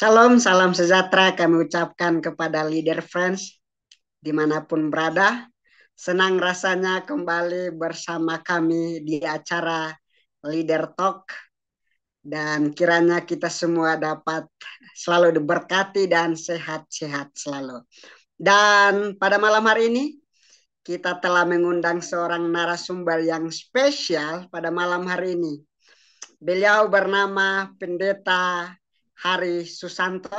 Salam, salam sejahtera kami ucapkan kepada leader friends dimanapun berada. Senang rasanya kembali bersama kami di acara Leader Talk. Dan kiranya kita semua dapat selalu diberkati dan sehat-sehat selalu. Dan pada malam hari ini kita telah mengundang seorang narasumber yang spesial pada malam hari ini. Beliau bernama Pendeta Hari Susanto.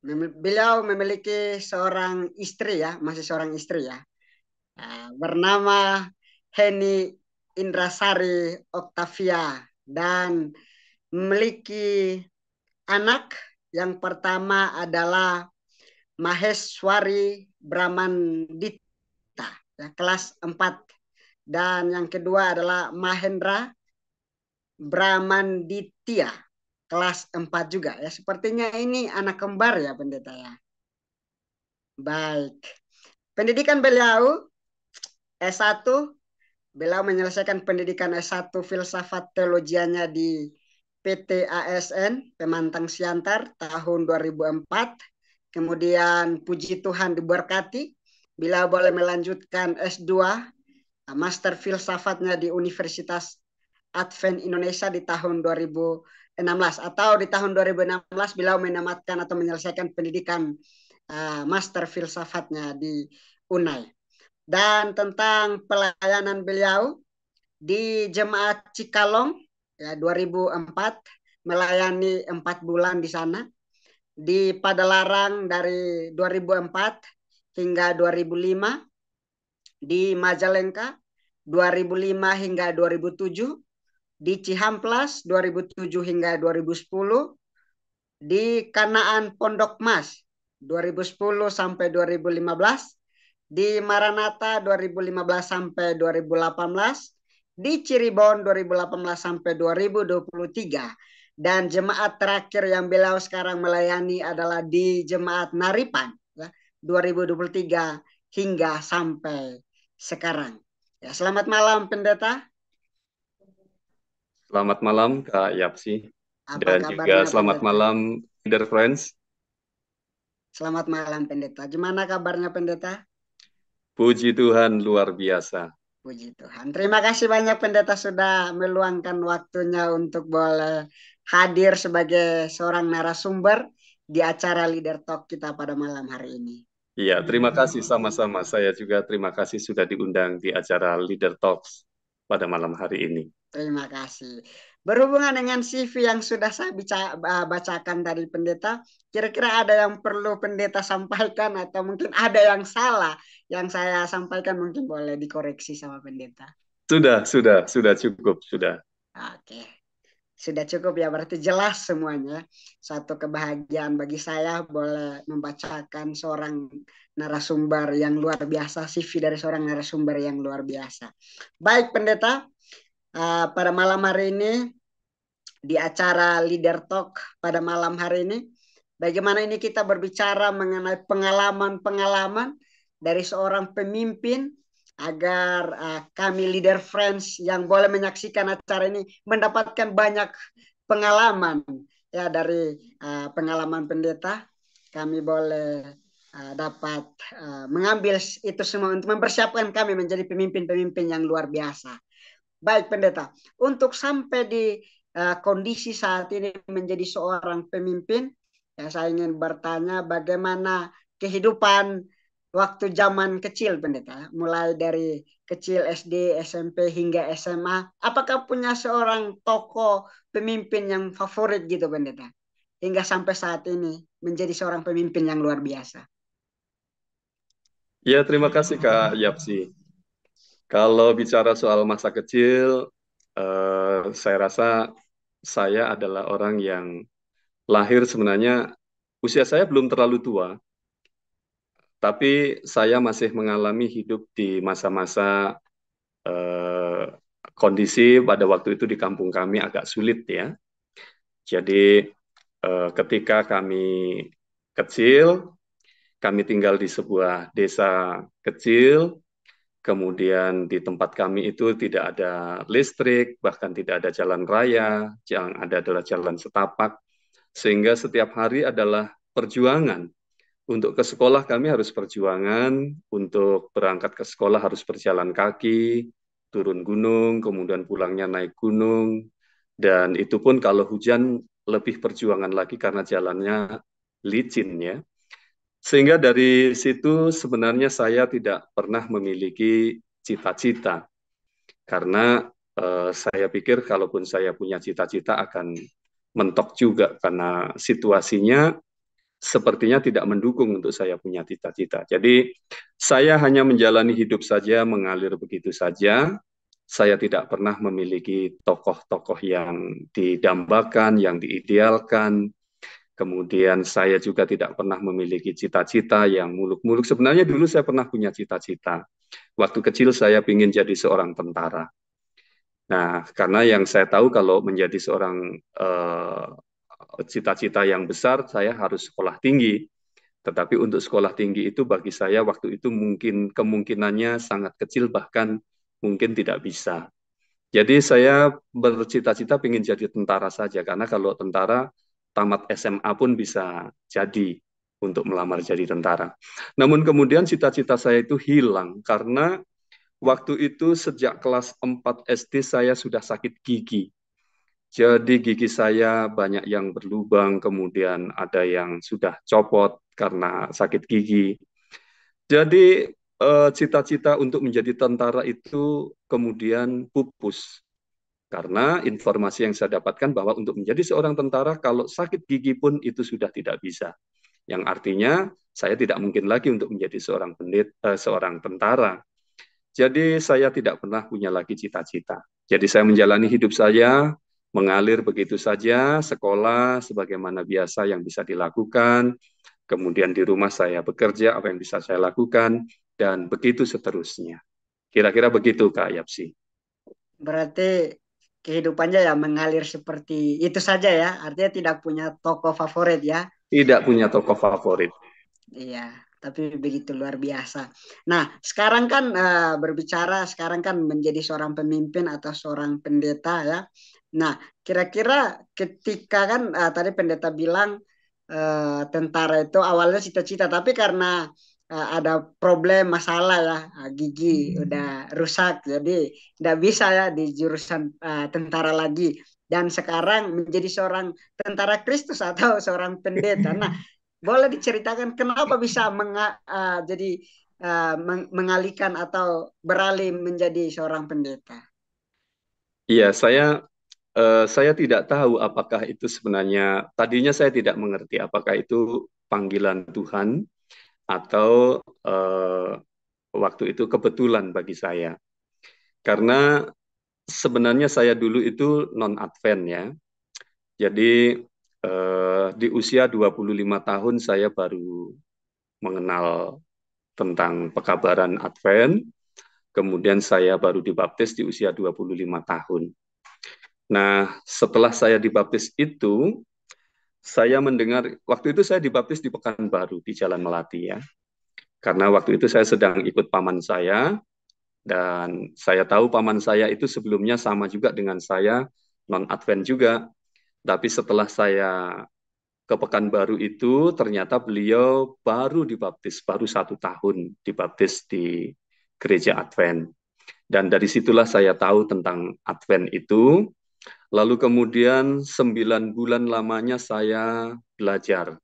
Beliau memiliki seorang istri ya, masih seorang istri ya. Nah, bernama Heni Indrasari Oktavia dan memiliki anak yang pertama adalah Maheswari Brahmandita ya, kelas 4 dan yang kedua adalah Mahendra Bramanditia kelas 4 juga ya. Sepertinya ini anak kembar ya pendeta ya. Baik. Pendidikan beliau S1 beliau menyelesaikan pendidikan S1 filsafat teologianya di PT ASN Pemantang Siantar tahun 2004. Kemudian puji Tuhan diberkati bila boleh melanjutkan S2 master filsafatnya di Universitas Advent Indonesia di tahun 2000 2016 atau di tahun 2016 beliau menamatkan atau menyelesaikan pendidikan uh, master filsafatnya di UNAI. Dan tentang pelayanan beliau di Jemaat Cikalong ya 2004 melayani empat bulan di sana di Padalarang dari 2004 hingga 2005 di Majalengka 2005 hingga 2007 di Cihamplas 2007 hingga 2010, di Kanaan Pondok Mas 2010 sampai 2015, di Maranata 2015 sampai 2018, di Cirebon 2018 sampai 2023, dan jemaat terakhir yang beliau sekarang melayani adalah di jemaat Naripan 2023 ya, hingga sampai sekarang. Ya, selamat malam pendeta. Selamat malam Kak Yapsi Apa dan juga selamat pendeta? malam Leader Friends. Selamat malam Pendeta. Gimana kabarnya Pendeta? Puji Tuhan luar biasa. Puji Tuhan. Terima kasih banyak pendeta sudah meluangkan waktunya untuk boleh hadir sebagai seorang narasumber di acara Leader Talk kita pada malam hari ini. Iya, terima kasih sama-sama. Saya juga terima kasih sudah diundang di acara Leader Talks pada malam hari ini. Terima kasih. Berhubungan dengan CV yang sudah saya baca, bacakan dari pendeta, kira-kira ada yang perlu pendeta sampaikan atau mungkin ada yang salah yang saya sampaikan mungkin boleh dikoreksi sama pendeta. Sudah, sudah, sudah cukup, sudah. Oke. Sudah cukup ya berarti jelas semuanya. Satu kebahagiaan bagi saya boleh membacakan seorang narasumber yang luar biasa, CV dari seorang narasumber yang luar biasa. Baik pendeta, Eh, pada malam hari ini di acara Leader Talk pada malam hari ini. Bagaimana ini kita berbicara mengenai pengalaman-pengalaman dari seorang pemimpin agar uh, kami leader friends yang boleh menyaksikan acara ini mendapatkan banyak pengalaman ya dari uh, pengalaman pendeta kami boleh uh, dapat uh, mengambil itu semua untuk mempersiapkan kami menjadi pemimpin-pemimpin yang luar biasa. Baik pendeta, untuk sampai di uh, kondisi saat ini menjadi seorang pemimpin, ya saya ingin bertanya bagaimana kehidupan waktu zaman kecil pendeta, mulai dari kecil SD, SMP hingga SMA, apakah punya seorang toko pemimpin yang favorit gitu pendeta? Hingga sampai saat ini menjadi seorang pemimpin yang luar biasa. Ya, terima kasih Kak Yapsi. Kalau bicara soal masa kecil, eh, saya rasa saya adalah orang yang lahir sebenarnya usia saya belum terlalu tua, tapi saya masih mengalami hidup di masa-masa eh, kondisi pada waktu itu di kampung kami agak sulit ya. Jadi eh, ketika kami kecil, kami tinggal di sebuah desa kecil kemudian di tempat kami itu tidak ada listrik, bahkan tidak ada jalan raya, yang ada adalah jalan setapak, sehingga setiap hari adalah perjuangan. Untuk ke sekolah kami harus perjuangan, untuk berangkat ke sekolah harus berjalan kaki, turun gunung, kemudian pulangnya naik gunung, dan itu pun kalau hujan lebih perjuangan lagi karena jalannya licin ya. Sehingga dari situ sebenarnya saya tidak pernah memiliki cita-cita. Karena eh, saya pikir kalaupun saya punya cita-cita akan mentok juga karena situasinya sepertinya tidak mendukung untuk saya punya cita-cita. Jadi saya hanya menjalani hidup saja mengalir begitu saja. Saya tidak pernah memiliki tokoh-tokoh yang didambakan, yang diidealkan, Kemudian saya juga tidak pernah memiliki cita-cita yang muluk-muluk. Sebenarnya dulu saya pernah punya cita-cita. Waktu kecil saya ingin jadi seorang tentara. Nah, karena yang saya tahu kalau menjadi seorang eh, cita-cita eh, yang besar, saya harus sekolah tinggi. Tetapi untuk sekolah tinggi itu bagi saya waktu itu mungkin kemungkinannya sangat kecil bahkan mungkin tidak bisa. Jadi saya bercita-cita ingin jadi tentara saja karena kalau tentara tamat SMA pun bisa jadi untuk melamar jadi tentara. Namun kemudian cita-cita saya itu hilang karena waktu itu sejak kelas 4 SD saya sudah sakit gigi. Jadi gigi saya banyak yang berlubang, kemudian ada yang sudah copot karena sakit gigi. Jadi eh, cita-cita untuk menjadi tentara itu kemudian pupus. Karena informasi yang saya dapatkan bahwa untuk menjadi seorang tentara kalau sakit gigi pun itu sudah tidak bisa. Yang artinya saya tidak mungkin lagi untuk menjadi seorang pendid, eh, seorang tentara. Jadi saya tidak pernah punya lagi cita-cita. Jadi saya menjalani hidup saya mengalir begitu saja, sekolah sebagaimana biasa yang bisa dilakukan, kemudian di rumah saya bekerja apa yang bisa saya lakukan dan begitu seterusnya. Kira-kira begitu Kak Yapsi. Berarti kehidupannya ya mengalir seperti itu saja ya. Artinya tidak punya toko favorit ya. Tidak punya toko favorit. Iya, tapi begitu luar biasa. Nah, sekarang kan uh, berbicara sekarang kan menjadi seorang pemimpin atau seorang pendeta ya. Nah, kira-kira ketika kan uh, tadi pendeta bilang uh, tentara itu awalnya cita-cita, tapi karena Eh, ada problem masalah ya gigi hmm. udah rusak jadi tidak bisa ya di jurusan uh, tentara lagi dan sekarang menjadi seorang tentara Kristus atau seorang pendeta. Nah, boleh diceritakan kenapa bisa menga, uh, jadi uh, meng mengalihkan atau beralih menjadi seorang pendeta? Iya, saya uh, saya tidak tahu apakah itu sebenarnya tadinya saya tidak mengerti apakah itu panggilan Tuhan atau uh, waktu itu kebetulan bagi saya karena sebenarnya saya dulu itu non advent ya jadi uh, di usia 25 tahun saya baru mengenal tentang pekabaran advent kemudian saya baru dibaptis di usia 25 tahun Nah, setelah saya dibaptis itu, saya mendengar waktu itu saya dibaptis di Pekanbaru di Jalan Melati ya. Karena waktu itu saya sedang ikut paman saya dan saya tahu paman saya itu sebelumnya sama juga dengan saya non Advent juga. Tapi setelah saya ke Pekanbaru itu ternyata beliau baru dibaptis, baru satu tahun dibaptis di gereja Advent. Dan dari situlah saya tahu tentang Advent itu, Lalu kemudian sembilan bulan lamanya saya belajar.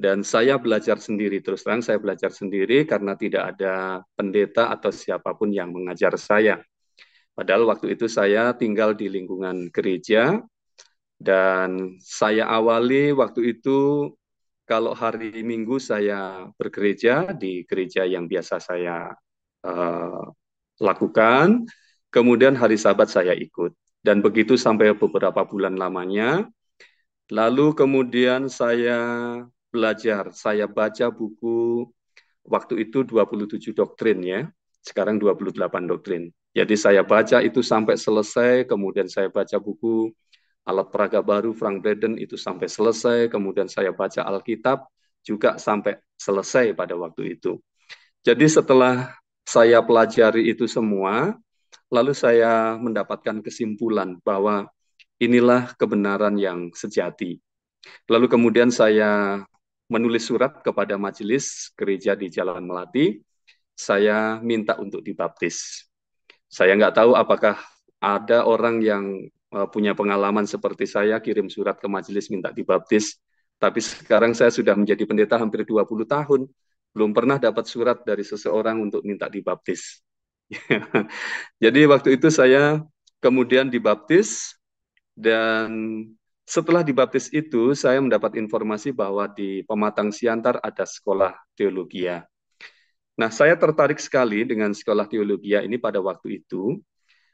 Dan saya belajar sendiri, terus terang saya belajar sendiri karena tidak ada pendeta atau siapapun yang mengajar saya. Padahal waktu itu saya tinggal di lingkungan gereja, dan saya awali waktu itu kalau hari Minggu saya bergereja di gereja yang biasa saya uh, lakukan, kemudian hari Sabat saya ikut. Dan begitu sampai beberapa bulan lamanya. Lalu kemudian saya belajar, saya baca buku waktu itu 27 doktrin ya, sekarang 28 doktrin. Jadi saya baca itu sampai selesai, kemudian saya baca buku Alat Peraga Baru Frank Braden itu sampai selesai, kemudian saya baca Alkitab juga sampai selesai pada waktu itu. Jadi setelah saya pelajari itu semua, lalu saya mendapatkan kesimpulan bahwa inilah kebenaran yang sejati. Lalu kemudian saya menulis surat kepada majelis gereja di Jalan Melati, saya minta untuk dibaptis. Saya nggak tahu apakah ada orang yang eh, punya pengalaman seperti saya kirim surat ke majelis minta dibaptis, tapi sekarang saya sudah menjadi pendeta hampir 20 tahun, belum pernah dapat surat dari seseorang untuk minta dibaptis. Jadi waktu itu saya kemudian dibaptis dan setelah dibaptis itu saya mendapat informasi bahwa di Pematang Siantar ada sekolah teologi. Nah, saya tertarik sekali dengan sekolah teologi ini pada waktu itu.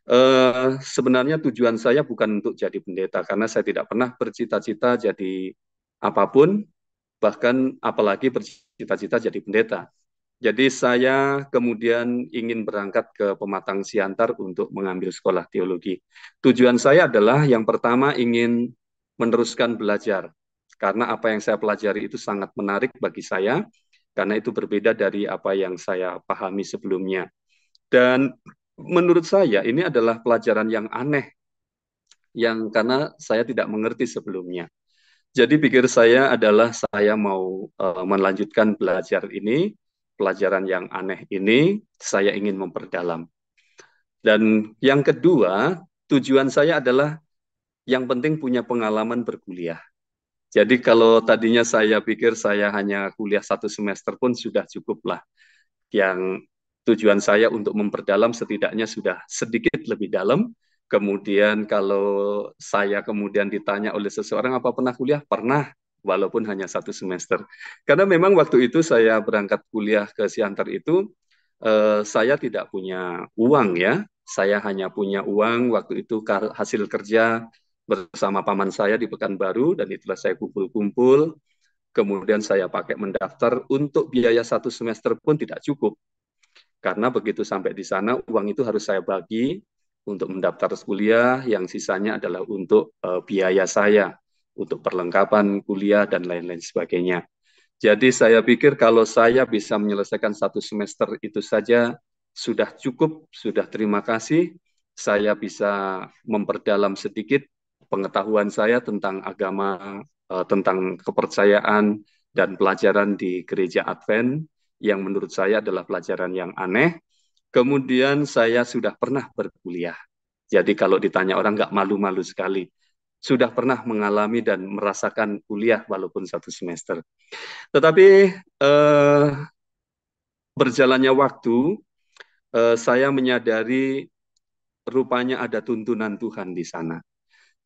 Uh, sebenarnya tujuan saya bukan untuk jadi pendeta karena saya tidak pernah bercita-cita jadi apapun bahkan apalagi bercita-cita jadi pendeta jadi saya kemudian ingin berangkat ke Pematang Siantar untuk mengambil sekolah teologi. Tujuan saya adalah yang pertama ingin meneruskan belajar. Karena apa yang saya pelajari itu sangat menarik bagi saya, karena itu berbeda dari apa yang saya pahami sebelumnya. Dan menurut saya ini adalah pelajaran yang aneh, yang karena saya tidak mengerti sebelumnya. Jadi pikir saya adalah saya mau uh, melanjutkan belajar ini pelajaran yang aneh ini saya ingin memperdalam. Dan yang kedua, tujuan saya adalah yang penting punya pengalaman berkuliah. Jadi kalau tadinya saya pikir saya hanya kuliah satu semester pun sudah cukup lah. Yang tujuan saya untuk memperdalam setidaknya sudah sedikit lebih dalam. Kemudian kalau saya kemudian ditanya oleh seseorang apa pernah kuliah? Pernah walaupun hanya satu semester. Karena memang waktu itu saya berangkat kuliah ke Siantar itu, eh, saya tidak punya uang ya. Saya hanya punya uang waktu itu hasil kerja bersama paman saya di Pekanbaru, dan itulah saya kumpul-kumpul. Kemudian saya pakai mendaftar untuk biaya satu semester pun tidak cukup. Karena begitu sampai di sana, uang itu harus saya bagi untuk mendaftar kuliah, yang sisanya adalah untuk uh, biaya saya untuk perlengkapan kuliah dan lain-lain sebagainya. Jadi saya pikir kalau saya bisa menyelesaikan satu semester itu saja sudah cukup, sudah terima kasih. Saya bisa memperdalam sedikit pengetahuan saya tentang agama, eh, tentang kepercayaan dan pelajaran di gereja Advent yang menurut saya adalah pelajaran yang aneh. Kemudian saya sudah pernah berkuliah. Jadi kalau ditanya orang nggak malu-malu sekali sudah pernah mengalami dan merasakan kuliah walaupun satu semester. Tetapi eh, berjalannya waktu, eh, saya menyadari rupanya ada tuntunan Tuhan di sana.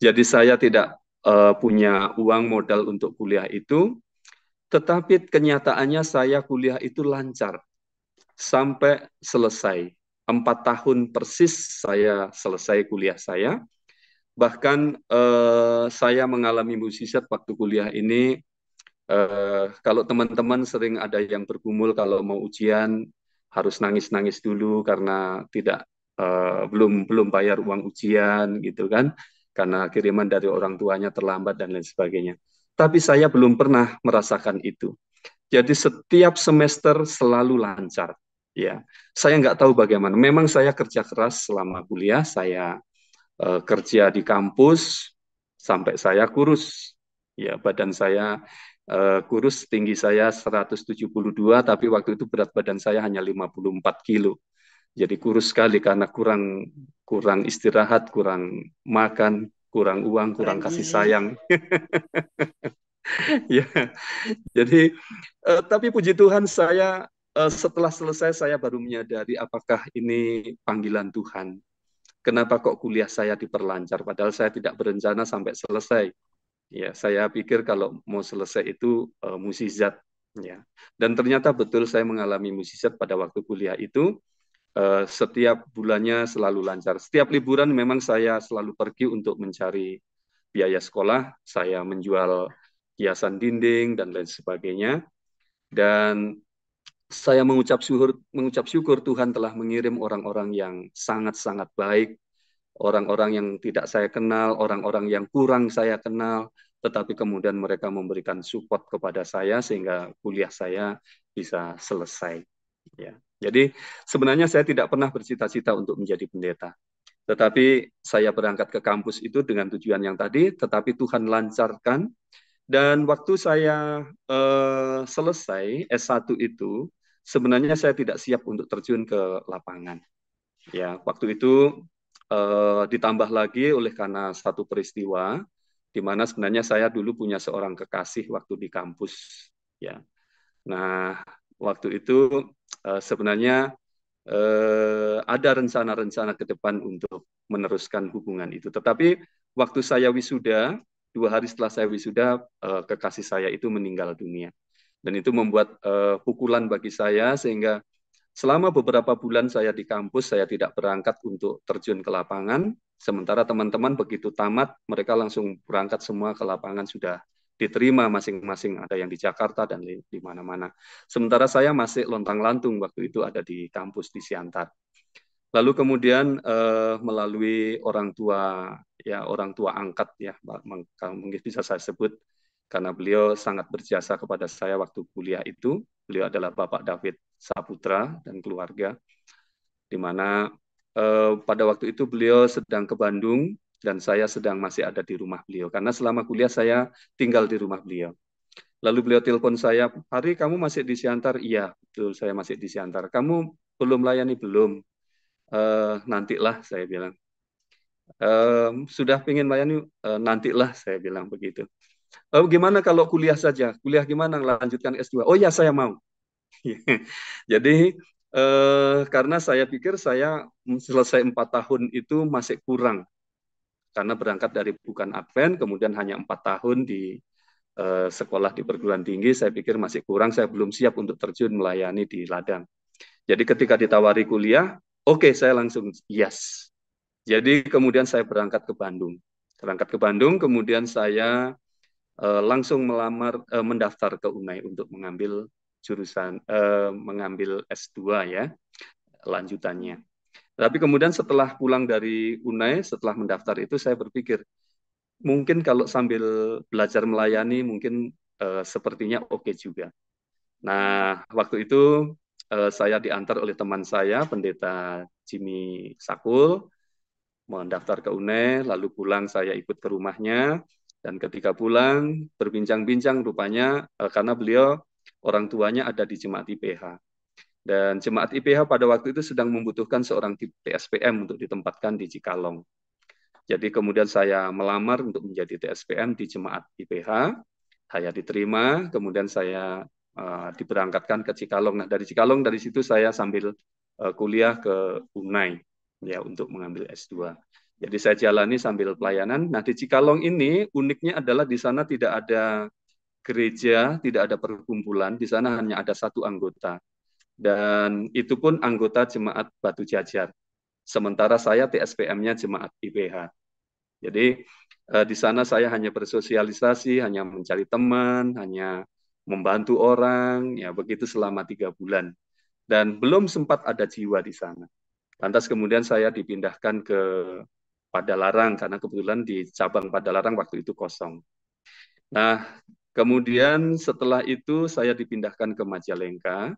Jadi saya tidak eh, punya uang modal untuk kuliah itu, tetapi kenyataannya saya kuliah itu lancar sampai selesai. Empat tahun persis saya selesai kuliah saya bahkan eh, saya mengalami musisat waktu kuliah ini eh, kalau teman-teman sering ada yang bergumul kalau mau ujian harus nangis-nangis dulu karena tidak eh, belum belum bayar uang ujian gitu kan karena kiriman dari orang tuanya terlambat dan lain sebagainya tapi saya belum pernah merasakan itu jadi setiap semester selalu lancar ya saya nggak tahu bagaimana memang saya kerja keras selama kuliah saya Eh, kerja di kampus sampai saya kurus. Ya, badan saya uh, kurus, tinggi saya 172, tapi waktu itu berat badan saya hanya 54 kilo. Jadi kurus sekali karena kurang kurang istirahat, kurang makan, kurang uang, kurang kasih sayang. ya, jadi uh, tapi puji Tuhan saya uh, setelah selesai saya baru menyadari apakah ini panggilan Tuhan kenapa kok kuliah saya diperlancar padahal saya tidak berencana sampai selesai ya saya pikir kalau mau selesai itu uh, eh, musizat ya dan ternyata betul saya mengalami musizat pada waktu kuliah itu uh, setiap bulannya selalu lancar setiap liburan memang saya selalu pergi untuk mencari biaya sekolah saya menjual hiasan dinding dan lain sebagainya dan saya mengucap syukur, mengucap syukur Tuhan telah mengirim orang-orang yang sangat-sangat baik, orang-orang yang tidak saya kenal, orang-orang yang kurang saya kenal, tetapi kemudian mereka memberikan support kepada saya sehingga kuliah saya bisa selesai. Ya. Jadi sebenarnya saya tidak pernah bercita-cita untuk menjadi pendeta. Tetapi saya berangkat ke kampus itu dengan tujuan yang tadi, tetapi Tuhan lancarkan dan waktu saya uh, selesai S1 itu, sebenarnya saya tidak siap untuk terjun ke lapangan. Ya, waktu itu eh, ditambah lagi oleh karena satu peristiwa di mana sebenarnya saya dulu punya seorang kekasih waktu di kampus. Ya, nah waktu itu eh, sebenarnya eh, ada rencana-rencana ke depan untuk meneruskan hubungan itu. Tetapi waktu saya wisuda dua hari setelah saya wisuda eh, kekasih saya itu meninggal dunia. Dan itu membuat uh, pukulan bagi saya sehingga selama beberapa bulan saya di kampus saya tidak berangkat untuk terjun ke lapangan. Sementara teman-teman begitu tamat mereka langsung berangkat semua ke lapangan sudah diterima masing-masing ada yang di Jakarta dan di, mana-mana. Sementara saya masih lontang-lantung waktu itu ada di kampus di Siantar. Lalu kemudian eh, melalui orang tua ya orang tua angkat ya mungkin bisa saya sebut karena beliau sangat berjasa kepada saya waktu kuliah itu. Beliau adalah Bapak David Saputra dan keluarga, di mana eh, pada waktu itu beliau sedang ke Bandung dan saya sedang masih ada di rumah beliau. Karena selama kuliah saya tinggal di rumah beliau. Lalu beliau telepon saya, hari kamu masih di Siantar? Iya, betul, saya masih di Siantar. Kamu belum layani? Belum. Eh, nantilah, saya bilang. Eh, sudah pingin layani? E, nantilah, saya bilang begitu. Oh, gimana kalau kuliah saja? Kuliah gimana? Lanjutkan S2. Oh ya, saya mau. Jadi eh, karena saya pikir saya selesai empat tahun itu masih kurang karena berangkat dari bukan Advent, kemudian hanya empat tahun di eh, sekolah di perguruan tinggi, saya pikir masih kurang, saya belum siap untuk terjun melayani di ladang. Jadi ketika ditawari kuliah, oke okay, saya langsung yes. Jadi kemudian saya berangkat ke Bandung. Berangkat ke Bandung, kemudian saya uh, langsung melamar uh, mendaftar ke Unai untuk mengambil jurusan uh, mengambil S2 ya lanjutannya. Tapi kemudian setelah pulang dari Unai, setelah mendaftar itu saya berpikir mungkin kalau sambil belajar melayani mungkin uh, sepertinya oke okay juga. Nah, waktu itu uh, saya diantar oleh teman saya pendeta Jimmy Sakul mendaftar ke UNE, lalu pulang saya ikut ke rumahnya. Dan ketika pulang, berbincang-bincang rupanya uh, karena beliau orang tuanya ada di jemaat IPH. Dan jemaat IPH pada waktu itu sedang membutuhkan seorang di TSPM untuk ditempatkan di Cikalong. Jadi kemudian saya melamar untuk menjadi TSPM di jemaat IPH. Saya diterima, kemudian saya uh, diberangkatkan ke Cikalong. Nah dari Cikalong dari situ saya sambil uh, kuliah ke Unai ya untuk mengambil S2. Jadi saya jalani sambil pelayanan. Nah di Cikalong ini uniknya adalah di sana tidak ada gereja, tidak ada perkumpulan, di sana hanya ada satu anggota. Dan itu pun anggota jemaat Batu Jajar. Sementara saya TSPM-nya jemaat IPH. Jadi eh, di sana saya hanya bersosialisasi, hanya mencari teman, hanya membantu orang, ya begitu selama tiga bulan. Dan belum sempat ada jiwa di sana. Lantas kemudian saya dipindahkan ke pada Larang karena kebetulan di cabang Pada Larang waktu itu kosong. Nah, kemudian setelah itu saya dipindahkan ke Majalengka.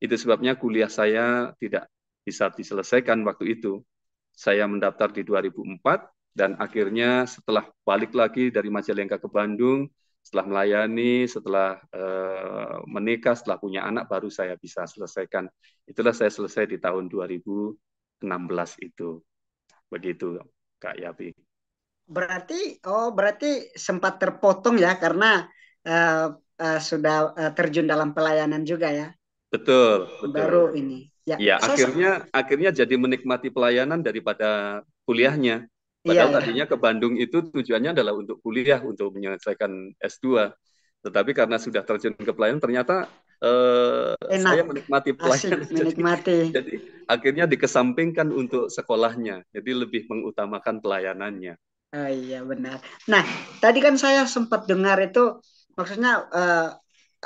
Itu sebabnya kuliah saya tidak bisa diselesaikan waktu itu. Saya mendaftar di 2004 dan akhirnya setelah balik lagi dari Majalengka ke Bandung, setelah melayani, setelah eh, menikah, setelah punya anak baru saya bisa selesaikan. Itulah saya selesai di tahun 2016 itu. Begitu. Kak Yapi, Berarti oh berarti sempat terpotong ya karena uh, uh, sudah uh, terjun dalam pelayanan juga ya. Betul, betul. Baru ini. Ya, ya so, akhirnya so, akhirnya jadi menikmati pelayanan daripada kuliahnya. Iya, Padahal ya, tadinya ya. ke Bandung itu tujuannya adalah untuk kuliah, untuk menyelesaikan S2. Tetapi karena sudah terjun ke pelayanan ternyata Eh, Enak. saya menikmati pelayanan. menikmati. Jadi, jadi akhirnya dikesampingkan untuk sekolahnya. Jadi lebih mengutamakan pelayanannya. Oh iya benar. Nah tadi kan saya sempat dengar itu maksudnya uh,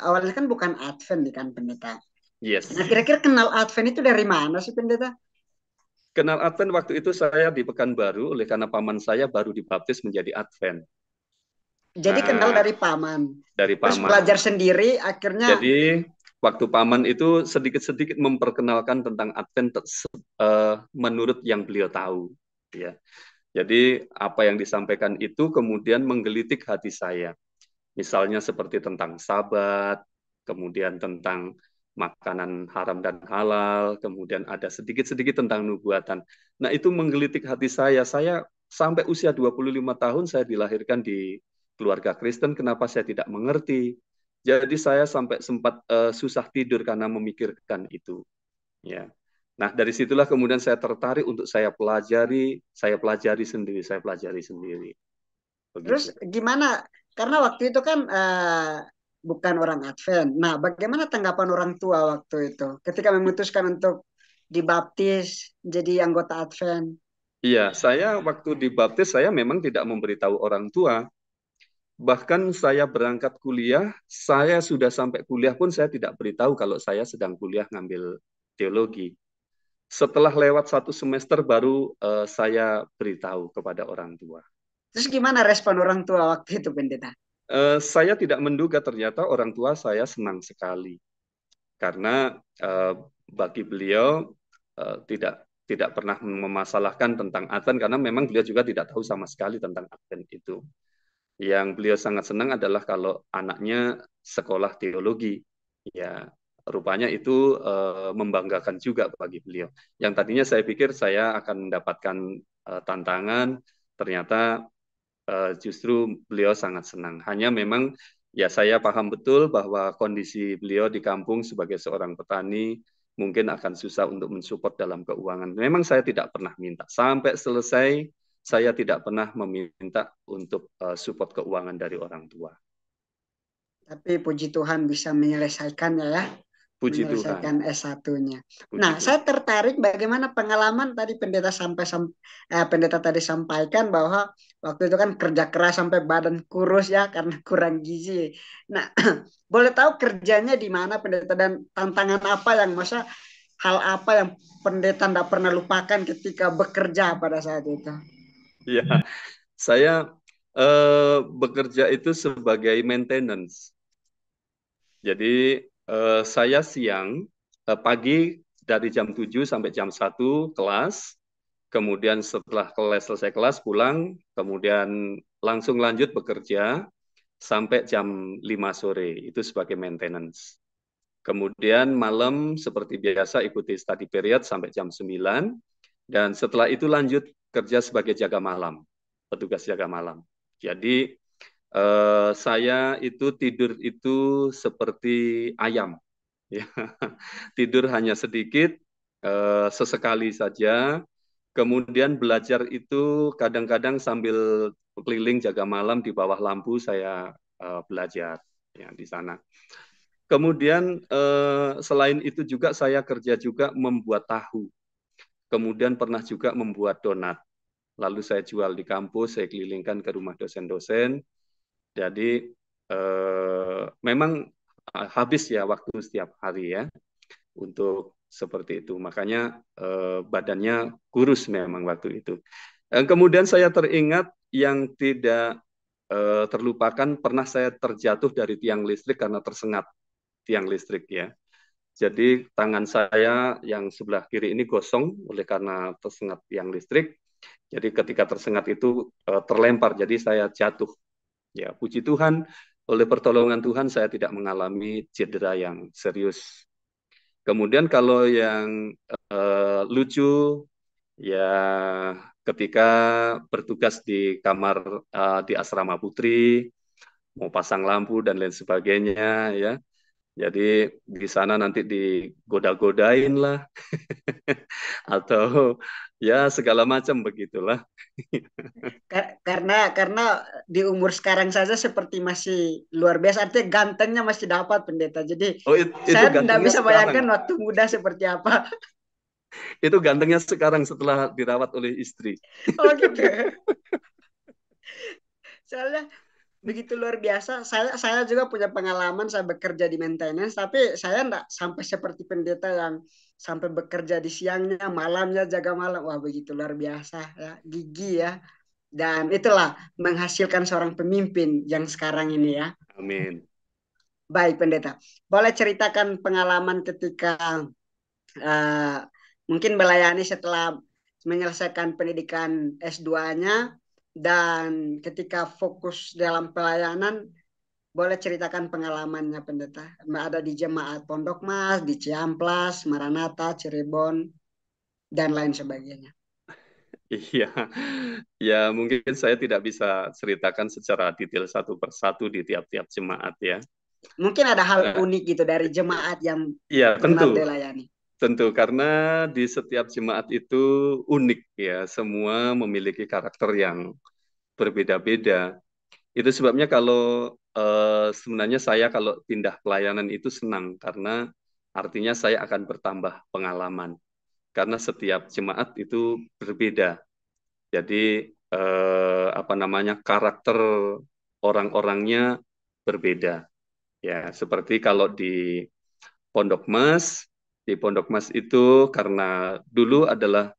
awalnya kan bukan Advent kan pendeta. Yes. Nah kira-kira kenal Advent itu dari mana sih pendeta? Kenal Advent waktu itu saya di Pekanbaru oleh karena paman saya baru dibaptis menjadi Advent. Jadi nah, kenal dari paman. Dari paman. Terus belajar sendiri akhirnya. Jadi waktu paman itu sedikit-sedikit memperkenalkan tentang Advent uh, menurut yang beliau tahu, ya. Jadi apa yang disampaikan itu kemudian menggelitik hati saya. Misalnya seperti tentang sabat, kemudian tentang makanan haram dan halal, kemudian ada sedikit-sedikit tentang nubuatan. Nah, itu menggelitik hati saya. Saya sampai usia 25 tahun saya dilahirkan di keluarga Kristen kenapa saya tidak mengerti. Jadi saya sampai sempat uh, susah tidur karena memikirkan itu. Ya. Nah, dari situlah kemudian saya tertarik untuk saya pelajari, saya pelajari sendiri, saya pelajari sendiri. Begitu. Terus gimana? Karena waktu itu kan uh, bukan orang Advent. Nah, bagaimana tanggapan orang tua waktu itu ketika memutuskan untuk dibaptis jadi anggota Advent? Iya, saya waktu dibaptis saya memang tidak memberitahu orang tua. Bahkan saya berangkat kuliah, saya sudah sampai kuliah pun saya tidak beritahu kalau saya sedang kuliah ngambil teologi. Setelah lewat satu semester baru uh, saya beritahu kepada orang tua. Terus gimana respon orang tua waktu itu, Pendeta? Uh, saya tidak menduga ternyata orang tua saya senang sekali. Karena uh, bagi beliau tidak tidak pernah memasalahkan tentang Advent karena memang beliau juga tidak tahu sama sekali tentang Advent itu yang beliau sangat senang adalah kalau anaknya sekolah teologi. Ya, rupanya itu uh, membanggakan juga bagi beliau. Yang tadinya saya pikir saya akan mendapatkan uh, tantangan, ternyata uh, justru beliau sangat senang. Hanya memang ya saya paham betul bahwa kondisi beliau di kampung sebagai seorang petani mungkin akan susah untuk mensupport dalam keuangan. Memang saya tidak pernah minta sampai selesai saya tidak pernah meminta untuk eh, support keuangan dari orang tua. Tapi puji Tuhan bisa menyelesaikannya ya. Puji menyelesaikan Tuhan. S1-nya. nah, Tuhan. saya tertarik bagaimana pengalaman tadi pendeta sampai eh, pendeta tadi sampaikan bahwa waktu itu kan kerja keras sampai badan kurus ya karena kurang gizi. Nah, boleh tahu kerjanya di mana pendeta dan tantangan apa yang masa hal apa yang pendeta tidak pernah lupakan ketika bekerja pada saat itu? Ya, Saya uh, bekerja itu sebagai maintenance. Jadi uh, saya siang uh, pagi dari jam 7 sampai jam 1 kelas. Kemudian setelah kelas selesai kelas pulang, kemudian langsung lanjut bekerja sampai jam 5 sore. Itu sebagai maintenance. Kemudian malam seperti biasa ikuti study period sampai jam 9 dan setelah itu lanjut kerja sebagai jaga malam, petugas jaga malam. Jadi eh, saya itu tidur itu seperti ayam, ya. tidur hanya sedikit, eh, sesekali saja. Kemudian belajar itu kadang-kadang sambil keliling jaga malam di bawah lampu saya eh, belajar ya di sana. Kemudian eh, selain itu juga saya kerja juga membuat tahu. Kemudian pernah juga membuat donat lalu saya jual di kampus, saya kelilingkan ke rumah dosen-dosen. Jadi eh, memang habis ya waktu setiap hari ya untuk seperti itu. Makanya eh, badannya kurus memang waktu itu. Eh, kemudian saya teringat yang tidak eh, terlupakan pernah saya terjatuh dari tiang listrik karena tersengat tiang listrik ya. Jadi tangan saya yang sebelah kiri ini gosong oleh karena tersengat tiang listrik jadi ketika tersengat itu eh, terlempar, jadi saya jatuh. Ya, puji Tuhan, oleh pertolongan Tuhan saya tidak mengalami cedera yang serius. Kemudian kalau yang uh, lucu, ya ketika bertugas di kamar uh, di asrama putri, mau pasang lampu dan lain sebagainya, ya. Jadi di sana nanti digoda-godain lah, atau ya segala macam begitulah. karena karena di umur sekarang saja seperti masih luar biasa artinya gantengnya masih dapat pendeta. Jadi oh, it, itu saya tidak bisa bayangkan sekarang. waktu muda seperti apa. Itu gantengnya sekarang setelah dirawat oleh istri. Oh gitu. Soalnya begitu luar biasa. Saya saya juga punya pengalaman saya bekerja di maintenance tapi saya enggak sampai seperti pendeta yang sampai bekerja di siangnya, malamnya jaga malam. Wah, begitu luar biasa ya, gigi ya. Dan itulah menghasilkan seorang pemimpin yang sekarang ini ya. Amin. Baik, pendeta. Boleh ceritakan pengalaman ketika uh, mungkin melayani setelah menyelesaikan pendidikan S2-nya dan ketika fokus dalam pelayanan boleh ceritakan pengalamannya pendeta? Ada di jemaat Pondok Mas, di Ciamplas, maranata Cirebon, dan lain sebagainya. Iya, ya mungkin saya tidak bisa ceritakan secara detail satu persatu di tiap-tiap jemaat ya. Mungkin ada hal nah. unik gitu dari jemaat yang ya, tentu. dilayani. Tentu, karena di setiap jemaat itu unik ya, semua memiliki karakter yang berbeda-beda. Itu sebabnya kalau uh, sebenarnya saya kalau pindah pelayanan itu senang karena artinya saya akan bertambah pengalaman. Karena setiap jemaat itu berbeda. Jadi uh, apa namanya karakter orang-orangnya berbeda. Ya, seperti kalau di Pondok Mas, di Pondok Mas itu karena dulu adalah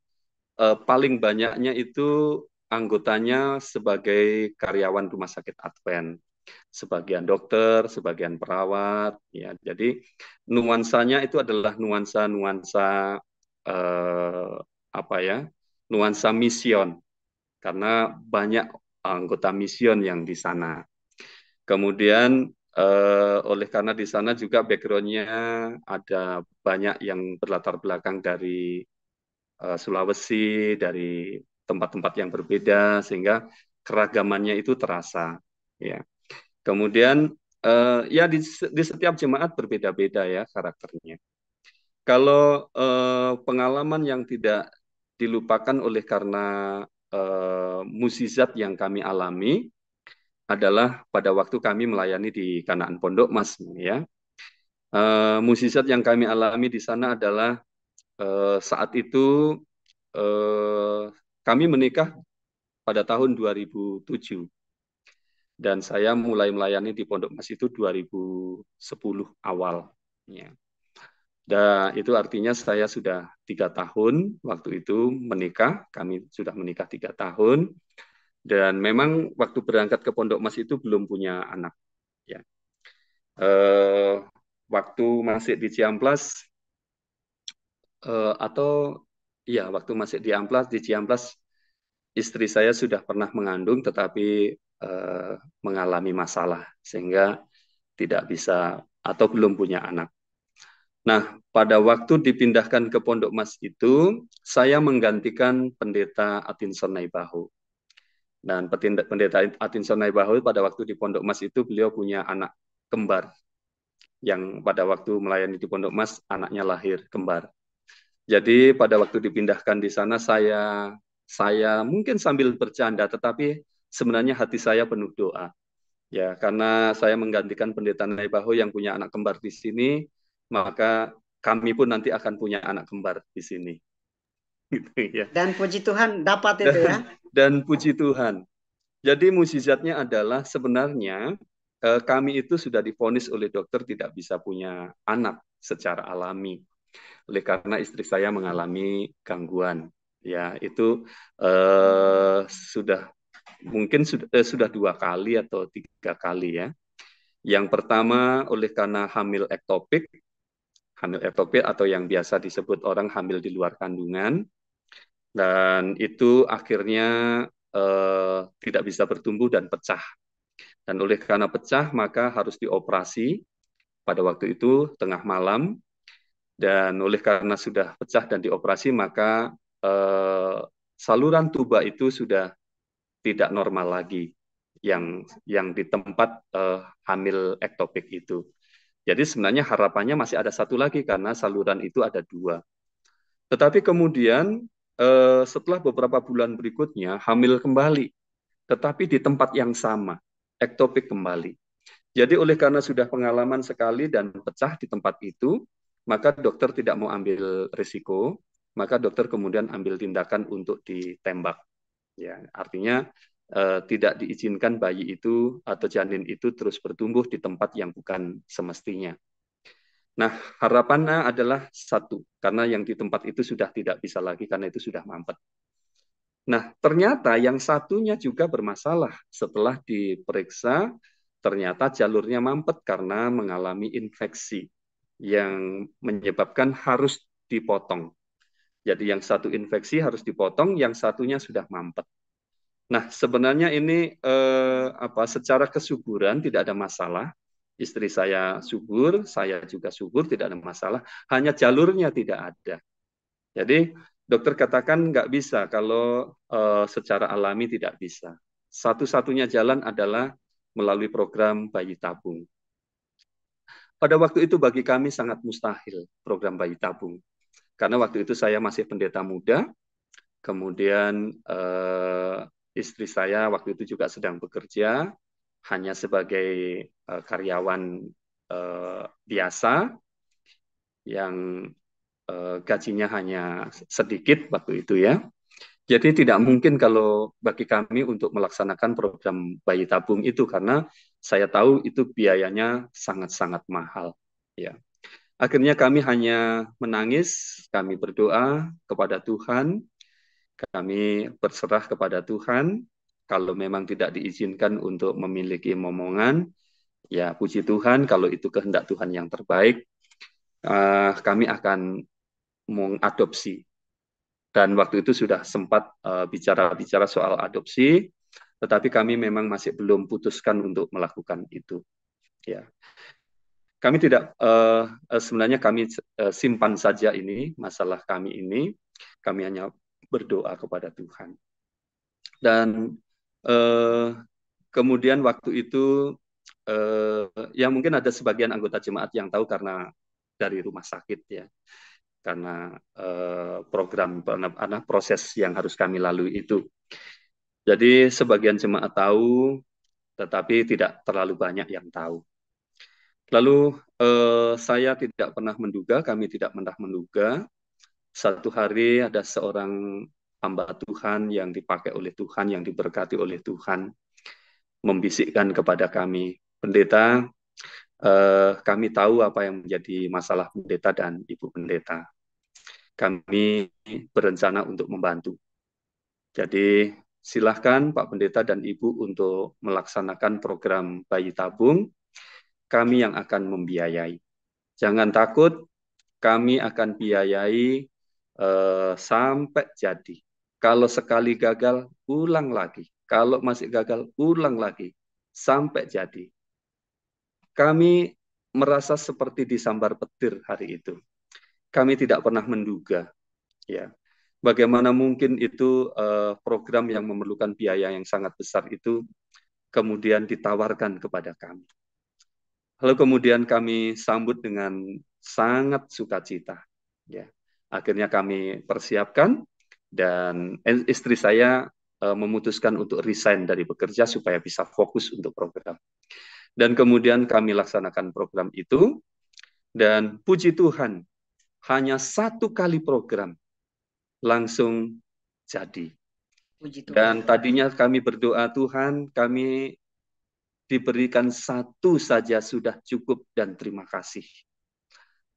uh, paling banyaknya itu anggotanya sebagai karyawan rumah sakit Advent, sebagian dokter, sebagian perawat. Ya, jadi nuansanya itu adalah nuansa-nuansa eh, apa ya, nuansa mision, karena banyak anggota mision yang di sana. Kemudian eh, oleh karena di sana juga backgroundnya ada banyak yang berlatar belakang dari eh, Sulawesi, dari tempat-tempat yang berbeda sehingga keragamannya itu terasa ya kemudian uh, ya di, di setiap jemaat berbeda-beda ya karakternya kalau uh, pengalaman yang tidak dilupakan oleh karena uh, eh, musizat yang kami alami adalah pada waktu kami melayani di Kanaan Pondok Mas ya Uh, musisat yang kami alami di sana adalah uh, saat itu uh, kami menikah pada tahun 2007 dan saya mulai melayani di Pondok Mas itu 2010 awal. Ya. Dan itu artinya saya sudah tiga tahun waktu itu menikah, kami sudah menikah tiga tahun, dan memang waktu berangkat ke Pondok Mas itu belum punya anak. Ya. Eh, waktu masih di Ciamplas eh, atau Iya, waktu masih di Amplas, di Ciamplas istri saya sudah pernah mengandung tetapi eh, mengalami masalah sehingga tidak bisa atau belum punya anak. Nah, pada waktu dipindahkan ke Pondok Mas itu, saya menggantikan pendeta Atinson Naibahu. Dan pendeta Atinson Naibahu pada waktu di Pondok Mas itu beliau punya anak kembar yang pada waktu melayani di Pondok Mas anaknya lahir kembar. Jadi pada waktu dipindahkan di sana saya saya mungkin sambil bercanda tetapi sebenarnya hati saya penuh doa. Ya, karena saya menggantikan pendeta Naibaho yang punya anak kembar di sini, maka kami pun nanti akan punya anak kembar di sini. Gitu ya. Dan puji Tuhan dapat itu ya. Dan, puji Tuhan. Jadi mukjizatnya adalah sebenarnya eh, kami itu sudah difonis oleh dokter tidak bisa punya anak secara alami oleh karena istri saya mengalami gangguan ya itu eh, sudah mungkin sudah eh, sudah dua kali atau tiga kali ya yang pertama oleh karena hamil ektopik hamil ektopik atau yang biasa disebut orang hamil di luar kandungan dan itu akhirnya eh, tidak bisa bertumbuh dan pecah dan oleh karena pecah maka harus dioperasi pada waktu itu tengah malam dan oleh karena sudah pecah dan dioperasi, maka eh, saluran tuba itu sudah tidak normal lagi yang yang di tempat eh, hamil ektopik itu. Jadi sebenarnya harapannya masih ada satu lagi karena saluran itu ada dua. Tetapi kemudian eh, setelah beberapa bulan berikutnya hamil kembali, tetapi di tempat yang sama, ektopik kembali. Jadi oleh karena sudah pengalaman sekali dan pecah di tempat itu, maka dokter tidak mau ambil risiko, maka dokter kemudian ambil tindakan untuk ditembak. Ya, artinya eh, tidak diizinkan bayi itu atau janin itu terus bertumbuh di tempat yang bukan semestinya. Nah, harapannya adalah satu, karena yang di tempat itu sudah tidak bisa lagi karena itu sudah mampet. Nah, ternyata yang satunya juga bermasalah. Setelah diperiksa, ternyata jalurnya mampet karena mengalami infeksi yang menyebabkan harus dipotong. Jadi yang satu infeksi harus dipotong, yang satunya sudah mampet. Nah, sebenarnya ini eh, apa secara kesuburan tidak ada masalah. Istri saya subur, saya juga subur, tidak ada masalah. Hanya jalurnya tidak ada. Jadi dokter katakan nggak bisa kalau eh, secara alami tidak bisa. Satu-satunya jalan adalah melalui program bayi tabung. Pada waktu itu bagi kami sangat mustahil program bayi tabung. Karena waktu itu saya masih pendeta muda, kemudian eh, istri saya waktu itu juga sedang bekerja, hanya sebagai eh, karyawan eh, biasa, yang eh, gajinya hanya sedikit waktu itu ya. Jadi tidak mungkin kalau bagi kami untuk melaksanakan program bayi tabung itu karena saya tahu itu biayanya sangat-sangat mahal. Ya. Akhirnya kami hanya menangis, kami berdoa kepada Tuhan, kami berserah kepada Tuhan. Kalau memang tidak diizinkan untuk memiliki momongan, ya puji Tuhan kalau itu kehendak Tuhan yang terbaik, uh, kami akan mengadopsi dan waktu itu sudah sempat eh, bicara-bicara uh, soal adopsi, tetapi kami memang masih belum putuskan untuk melakukan itu. Ya, kami tidak uh, sebenarnya kami uh, simpan saja ini masalah kami ini, kami hanya berdoa kepada Tuhan. Dan uh, kemudian waktu itu uh, yang mungkin ada sebagian anggota jemaat yang tahu karena dari rumah sakit ya karena eh, program anak proses yang harus kami lalui itu. Jadi sebagian jemaat tahu, tetapi tidak terlalu banyak yang tahu. Lalu eh, saya tidak pernah menduga, kami tidak pernah menduga, satu hari ada seorang hamba Tuhan yang dipakai oleh Tuhan, yang diberkati oleh Tuhan, membisikkan kepada kami, pendeta, eh, kami tahu apa yang menjadi masalah pendeta dan ibu pendeta kami berencana untuk membantu. Jadi silahkan Pak Pendeta dan Ibu untuk melaksanakan program bayi tabung, kami yang akan membiayai. Jangan takut, kami akan biayai uh, sampai jadi. Kalau sekali gagal, ulang lagi. Kalau masih gagal, ulang lagi. Sampai jadi. Kami merasa seperti disambar petir hari itu kami tidak pernah menduga ya bagaimana mungkin itu uh, program yang memerlukan biaya yang sangat besar itu kemudian ditawarkan kepada kami. Lalu kemudian kami sambut dengan sangat sukacita. Ya, akhirnya kami persiapkan dan istri saya uh, memutuskan untuk resign dari bekerja supaya bisa fokus untuk program. Dan kemudian kami laksanakan program itu dan puji Tuhan hanya satu kali program langsung jadi. Puji Tuhan. Dan tadinya kami berdoa Tuhan, kami diberikan satu saja sudah cukup dan terima kasih.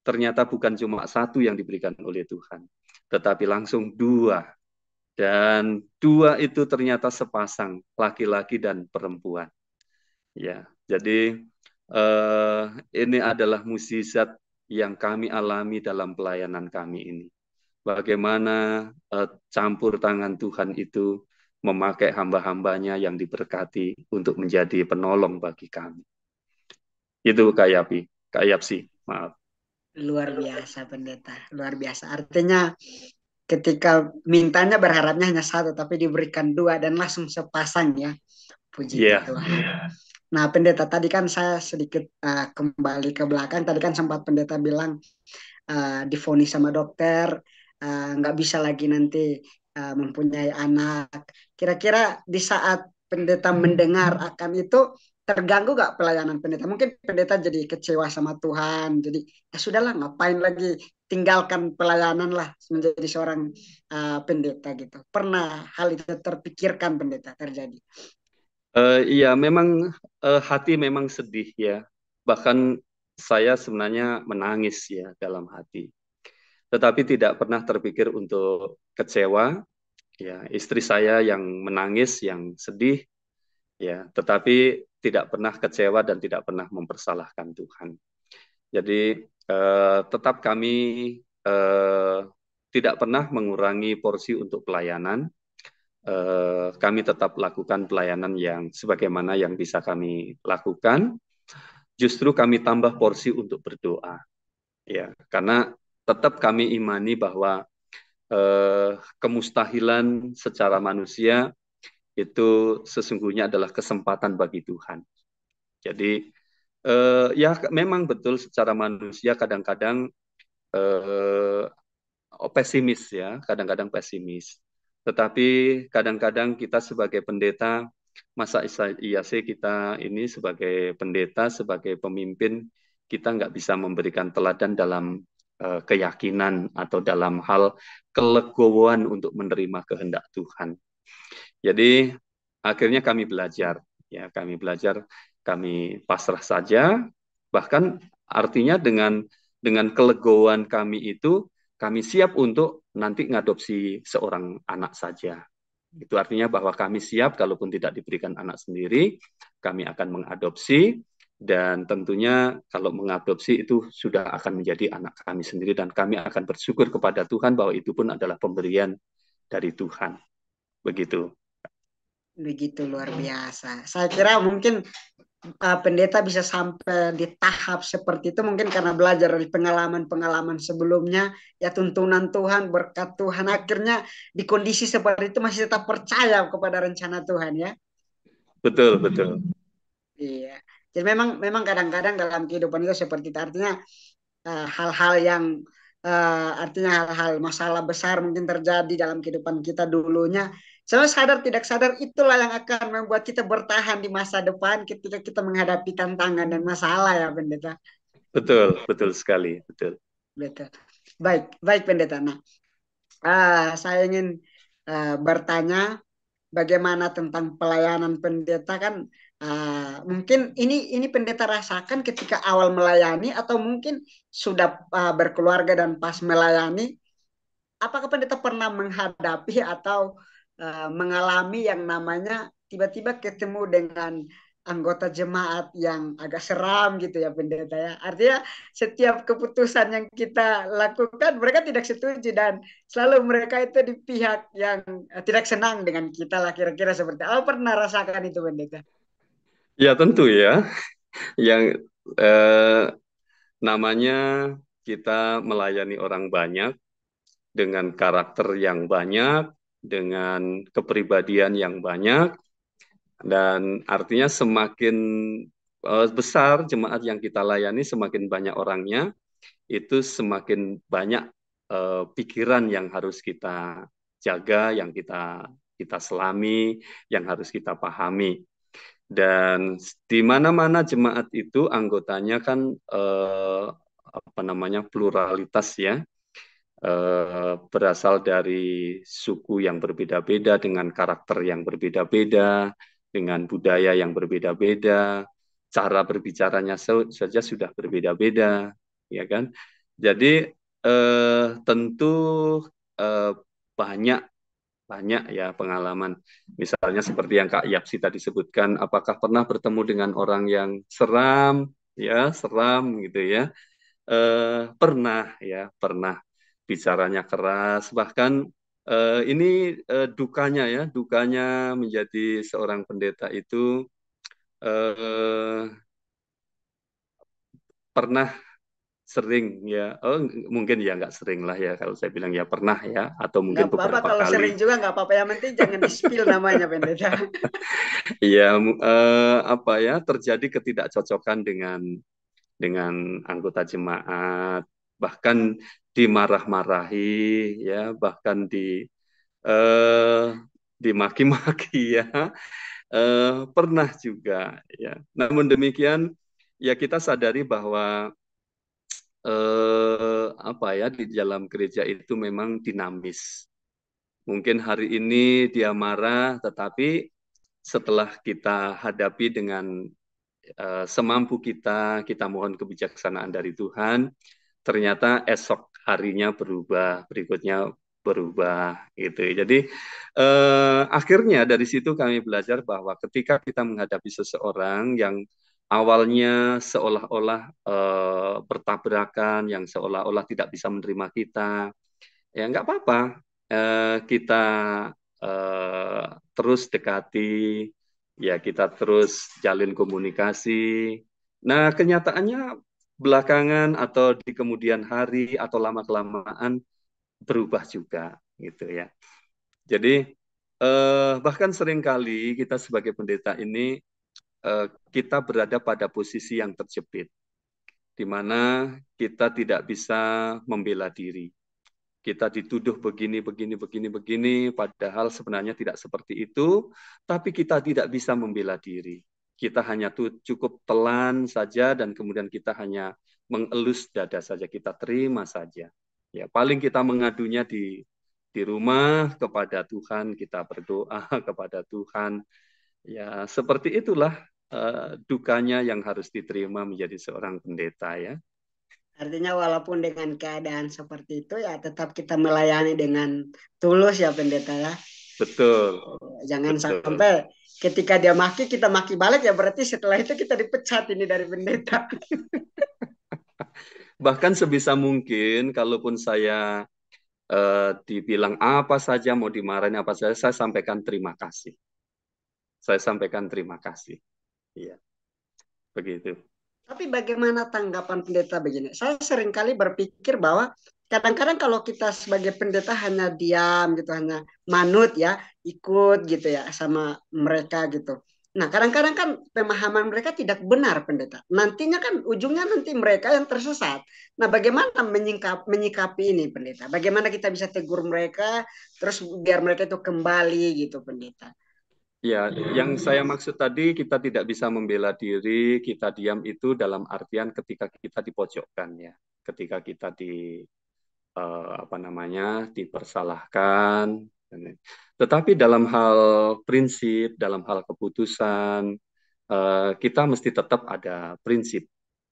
Ternyata bukan cuma satu yang diberikan oleh Tuhan, tetapi langsung dua. Dan dua itu ternyata sepasang, laki-laki dan perempuan. Ya, jadi eh, ini adalah musisat yang kami alami dalam pelayanan kami ini. Bagaimana uh, campur tangan Tuhan itu memakai hamba-hambanya yang diberkati untuk menjadi penolong bagi kami. Itu Kak Yapi, Kak Yapsi, maaf. Luar biasa pendeta, luar biasa. Artinya ketika mintanya berharapnya hanya satu, tapi diberikan dua dan langsung sepasang ya. Puji yeah. Tuhan. Yeah. Nah, pendeta tadi kan saya sedikit uh, kembali ke belakang. Tadi kan sempat pendeta bilang uh, difonis sama dokter uh, nggak bisa lagi nanti uh, mempunyai anak. Kira-kira di saat pendeta hmm. mendengar akan itu terganggu nggak pelayanan pendeta? Mungkin pendeta jadi kecewa sama Tuhan. Jadi ya sudahlah ngapain lagi tinggalkan pelayanan lah menjadi seorang uh, pendeta gitu. Pernah hal itu terpikirkan pendeta terjadi? Uh, iya memang, uh, hati memang sedih ya, bahkan saya sebenarnya menangis ya dalam hati. Tetapi tidak pernah terpikir untuk kecewa, ya istri saya yang menangis, yang sedih, ya tetapi tidak pernah kecewa dan tidak pernah mempersalahkan Tuhan. Jadi, eh, tetap kami, tidak pernah mengurangi porsi untuk pelayanan eh, kami tetap lakukan pelayanan yang sebagaimana yang bisa kami lakukan. Justru kami tambah porsi untuk berdoa. Ya, karena tetap kami imani bahwa eh, kemustahilan secara manusia itu sesungguhnya adalah kesempatan bagi Tuhan. Jadi eh, ya memang betul secara manusia kadang-kadang eh, pesimis ya, kadang-kadang pesimis. Tetapi kadang-kadang kita sebagai pendeta, masa iya sih kita ini sebagai pendeta, sebagai pemimpin, kita nggak bisa memberikan teladan dalam uh, keyakinan atau dalam hal kelegowoan untuk menerima kehendak Tuhan. Jadi akhirnya kami belajar, ya kami belajar, kami pasrah saja. Bahkan artinya dengan dengan kelegowan kami itu, kami siap untuk nanti ngadopsi seorang anak saja. Itu artinya bahwa kami siap, kalaupun tidak diberikan anak sendiri, kami akan mengadopsi, dan tentunya kalau mengadopsi itu sudah akan menjadi anak kami sendiri dan kami akan bersyukur kepada Tuhan bahwa itu pun adalah pemberian dari Tuhan. Begitu. Begitu luar biasa. Saya kira mungkin uh, pendeta bisa sampai di tahap seperti itu mungkin karena belajar dari pengalaman-pengalaman sebelumnya ya tuntunan Tuhan berkat Tuhan akhirnya di kondisi seperti itu masih tetap percaya kepada rencana Tuhan ya betul betul iya jadi memang memang kadang-kadang dalam kehidupan itu seperti itu artinya eh, hal-hal uh, yang uh, artinya hal-hal masalah besar mungkin terjadi dalam kehidupan kita dulunya Selama sadar tidak sadar itulah yang akan membuat kita bertahan di masa depan ketika kita menghadapi tantangan dan masalah ya pendeta. Betul, betul sekali, betul. Betul. Baik, baik pendeta. Nah, uh, saya ingin uh, bertanya bagaimana tentang pelayanan pendeta kan uh, mungkin ini ini pendeta rasakan ketika awal melayani atau mungkin sudah uh, berkeluarga dan pas melayani apakah pendeta pernah menghadapi atau Eh, mengalami yang namanya tiba-tiba ketemu dengan anggota jemaat yang agak seram gitu ya pendeta ya. Artinya setiap keputusan yang kita lakukan mereka tidak setuju dan selalu mereka itu di pihak yang eh, tidak senang dengan kita lah kira-kira seperti apa pernah rasakan itu pendeta? Ya tentu ya. Yang eh, namanya kita melayani orang banyak dengan karakter yang banyak dengan kepribadian yang banyak dan artinya semakin eh, besar jemaat yang kita layani semakin banyak orangnya itu semakin banyak uh, pikiran yang harus kita jaga yang kita kita selami yang harus kita pahami dan di mana-mana jemaat itu anggotanya kan uh, apa namanya pluralitas ya Eh, berasal dari suku yang berbeda-beda dengan karakter yang berbeda-beda dengan budaya yang berbeda-beda cara berbicaranya saja sudah berbeda-beda ya kan jadi eh, tentu eh, banyak banyak ya pengalaman. Misalnya seperti yang Kak Yapsi tadi sebutkan, apakah pernah bertemu dengan orang yang seram, ya seram gitu ya? Eh, pernah ya, pernah bicaranya keras bahkan eh, ini eh, dukanya ya dukanya menjadi seorang pendeta itu eh, pernah sering ya oh mungkin ya nggak sering lah ya kalau saya bilang ya pernah ya atau mungkin gak beberapa apa, kalau kali sering juga nggak apa-apa yang penting jangan di spill namanya pendeta iya eh, apa ya terjadi ketidakcocokan dengan dengan anggota jemaat bahkan dimarah-marahi ya bahkan di eh, dimaki-maki ya eh, pernah juga ya namun demikian ya kita sadari bahwa eh, apa ya di dalam gereja itu memang dinamis mungkin hari ini dia marah tetapi setelah kita hadapi dengan eh, semampu kita, kita mohon kebijaksanaan dari Tuhan ternyata esok harinya berubah, berikutnya berubah gitu. Ya. Jadi eh, akhirnya dari situ kami belajar bahwa ketika kita menghadapi seseorang yang awalnya seolah-olah eh, bertabrakan, yang seolah-olah tidak bisa menerima kita, ya nggak apa-apa eh, kita eh, terus dekati, ya kita terus jalin komunikasi. Nah kenyataannya belakangan atau di kemudian hari atau lama kelamaan berubah juga gitu ya. Jadi eh, bahkan seringkali kita sebagai pendeta ini eh, kita berada pada posisi yang terjepit di mana kita tidak bisa membela diri. Kita dituduh begini, begini, begini, begini, padahal sebenarnya tidak seperti itu, tapi kita tidak bisa membela diri kita hanya cukup telan saja dan kemudian kita hanya mengelus dada saja, kita terima saja. Ya, paling kita mengadunya di di rumah kepada Tuhan, kita berdoa kepada Tuhan. Ya, seperti itulah uh, dukanya yang harus diterima menjadi seorang pendeta ya. Artinya walaupun dengan keadaan seperti itu ya tetap kita melayani dengan tulus ya pendeta ya. Betul. Jangan Betul. sampai ketika dia maki kita maki balik ya berarti setelah itu kita dipecat ini dari pendeta. Bahkan sebisa mungkin kalaupun saya uh, dibilang apa saja mau dimarahin apa saja saya sampaikan terima kasih. Saya sampaikan terima kasih. Iya. Begitu. Tapi bagaimana tanggapan pendeta begini? Saya sering kali berpikir bahwa kadang-kadang kalau kita sebagai pendeta hanya diam gitu hanya manut ya ikut gitu ya sama mereka gitu nah kadang-kadang kan pemahaman mereka tidak benar pendeta nantinya kan ujungnya nanti mereka yang tersesat nah bagaimana menyingkap menyikapi ini pendeta bagaimana kita bisa tegur mereka terus biar mereka itu kembali gitu pendeta Ya, yang saya maksud tadi kita tidak bisa membela diri, kita diam itu dalam artian ketika kita dipojokkan ya, ketika kita di eh, apa namanya dipersalahkan. Tetapi dalam hal prinsip, dalam hal keputusan, eh, kita mesti tetap ada prinsip.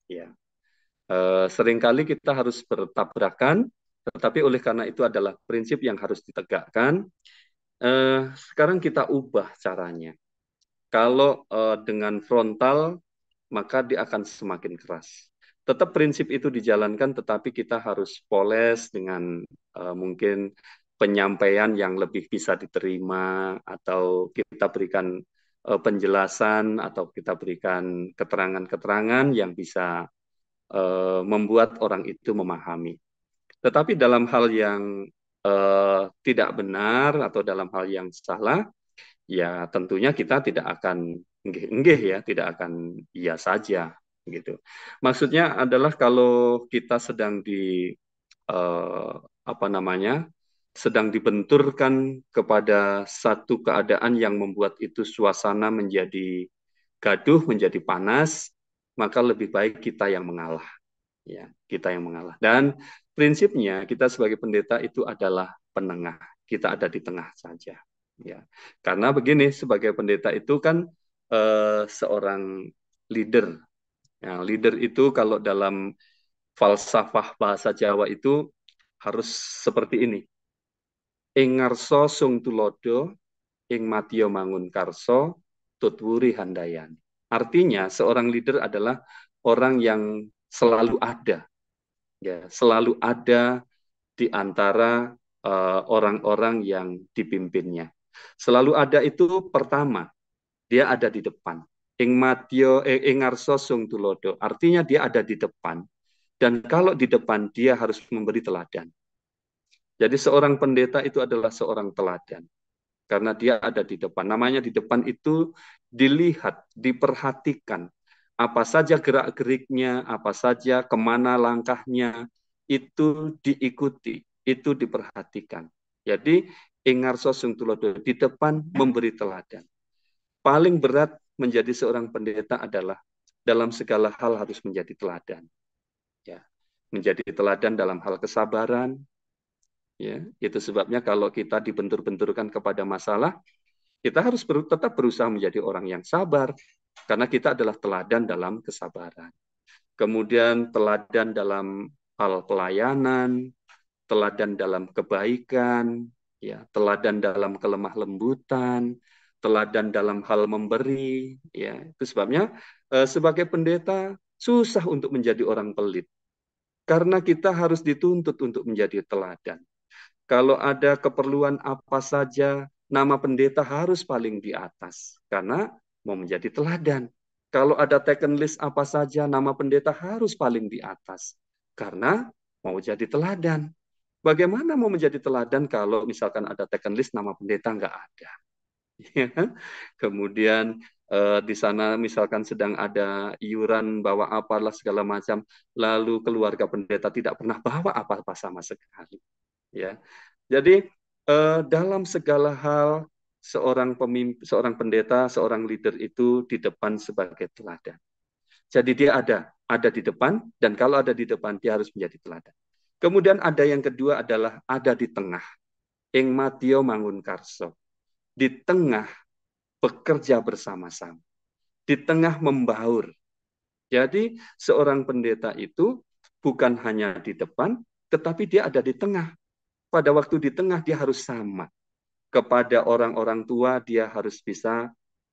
Ya, eh, seringkali kita harus bertabrakan, tetapi oleh karena itu adalah prinsip yang harus ditegakkan. Eh, sekarang kita ubah caranya. Kalau eh, dengan frontal, maka dia akan semakin keras tetap prinsip itu dijalankan, tetapi kita harus poles dengan uh, mungkin penyampaian yang lebih bisa diterima atau kita berikan uh, penjelasan atau kita berikan keterangan-keterangan yang bisa uh, membuat orang itu memahami. Tetapi dalam hal yang uh, tidak benar atau dalam hal yang salah, ya tentunya kita tidak akan enggih-enggih ya, tidak akan iya saja gitu. Maksudnya adalah kalau kita sedang di uh, apa namanya sedang dibenturkan kepada satu keadaan yang membuat itu suasana menjadi gaduh, menjadi panas, maka lebih baik kita yang mengalah. Ya, kita yang mengalah. Dan prinsipnya kita sebagai pendeta itu adalah penengah. Kita ada di tengah saja. Ya. Karena begini, sebagai pendeta itu kan eh, seorang leader Ya, leader itu kalau dalam falsafah bahasa Jawa itu harus seperti ini. Ingarso sung tulodo, ing matio mangun karso, tutwuri handayani. Artinya seorang leader adalah orang yang selalu ada. Ya, selalu ada di antara eh, orang-orang uh, orang -orang yang dipimpinnya. Selalu ada itu pertama, dia ada di depan ing matio eh, ing sung tulodo. Artinya dia ada di depan dan kalau di depan dia harus memberi teladan. Jadi seorang pendeta itu adalah seorang teladan karena dia ada di depan. Namanya di depan itu dilihat, diperhatikan apa saja gerak-geriknya, apa saja kemana langkahnya itu diikuti, itu diperhatikan. Jadi ingar sosung tulodo di depan memberi teladan. Paling berat menjadi seorang pendeta adalah dalam segala hal harus menjadi teladan. Ya, menjadi teladan dalam hal kesabaran. Ya, itu sebabnya kalau kita dibentur-benturkan kepada masalah, kita harus ber, tetap berusaha menjadi orang yang sabar karena kita adalah teladan dalam kesabaran. Kemudian teladan dalam hal pelayanan, teladan dalam kebaikan, ya, teladan dalam kelemah lembutan, teladan dalam hal memberi ya itu sebabnya eh, sebagai pendeta susah untuk menjadi orang pelit karena kita harus dituntut untuk menjadi teladan kalau ada keperluan apa saja nama pendeta harus paling di atas karena mau menjadi teladan kalau ada taken list apa saja nama pendeta harus paling di atas karena mau jadi teladan Bagaimana mau menjadi teladan kalau misalkan ada taken list nama pendeta nggak ada? Ya. kemudian uh, di sana misalkan sedang ada iuran bawa apalah segala macam, lalu keluarga pendeta tidak pernah bawa apa-apa sama sekali. Ya, jadi uh, dalam segala hal seorang pemimpin, seorang pendeta, seorang leader itu di depan sebagai teladan. Jadi dia ada, ada di depan dan kalau ada di depan dia harus menjadi teladan. Kemudian ada yang kedua adalah ada di tengah. Ing matio mangun karso di tengah bekerja bersama-sama, di tengah membaur. Jadi seorang pendeta itu bukan hanya di depan, tetapi dia ada di tengah. Pada waktu di tengah dia harus sama. Kepada orang-orang tua dia harus bisa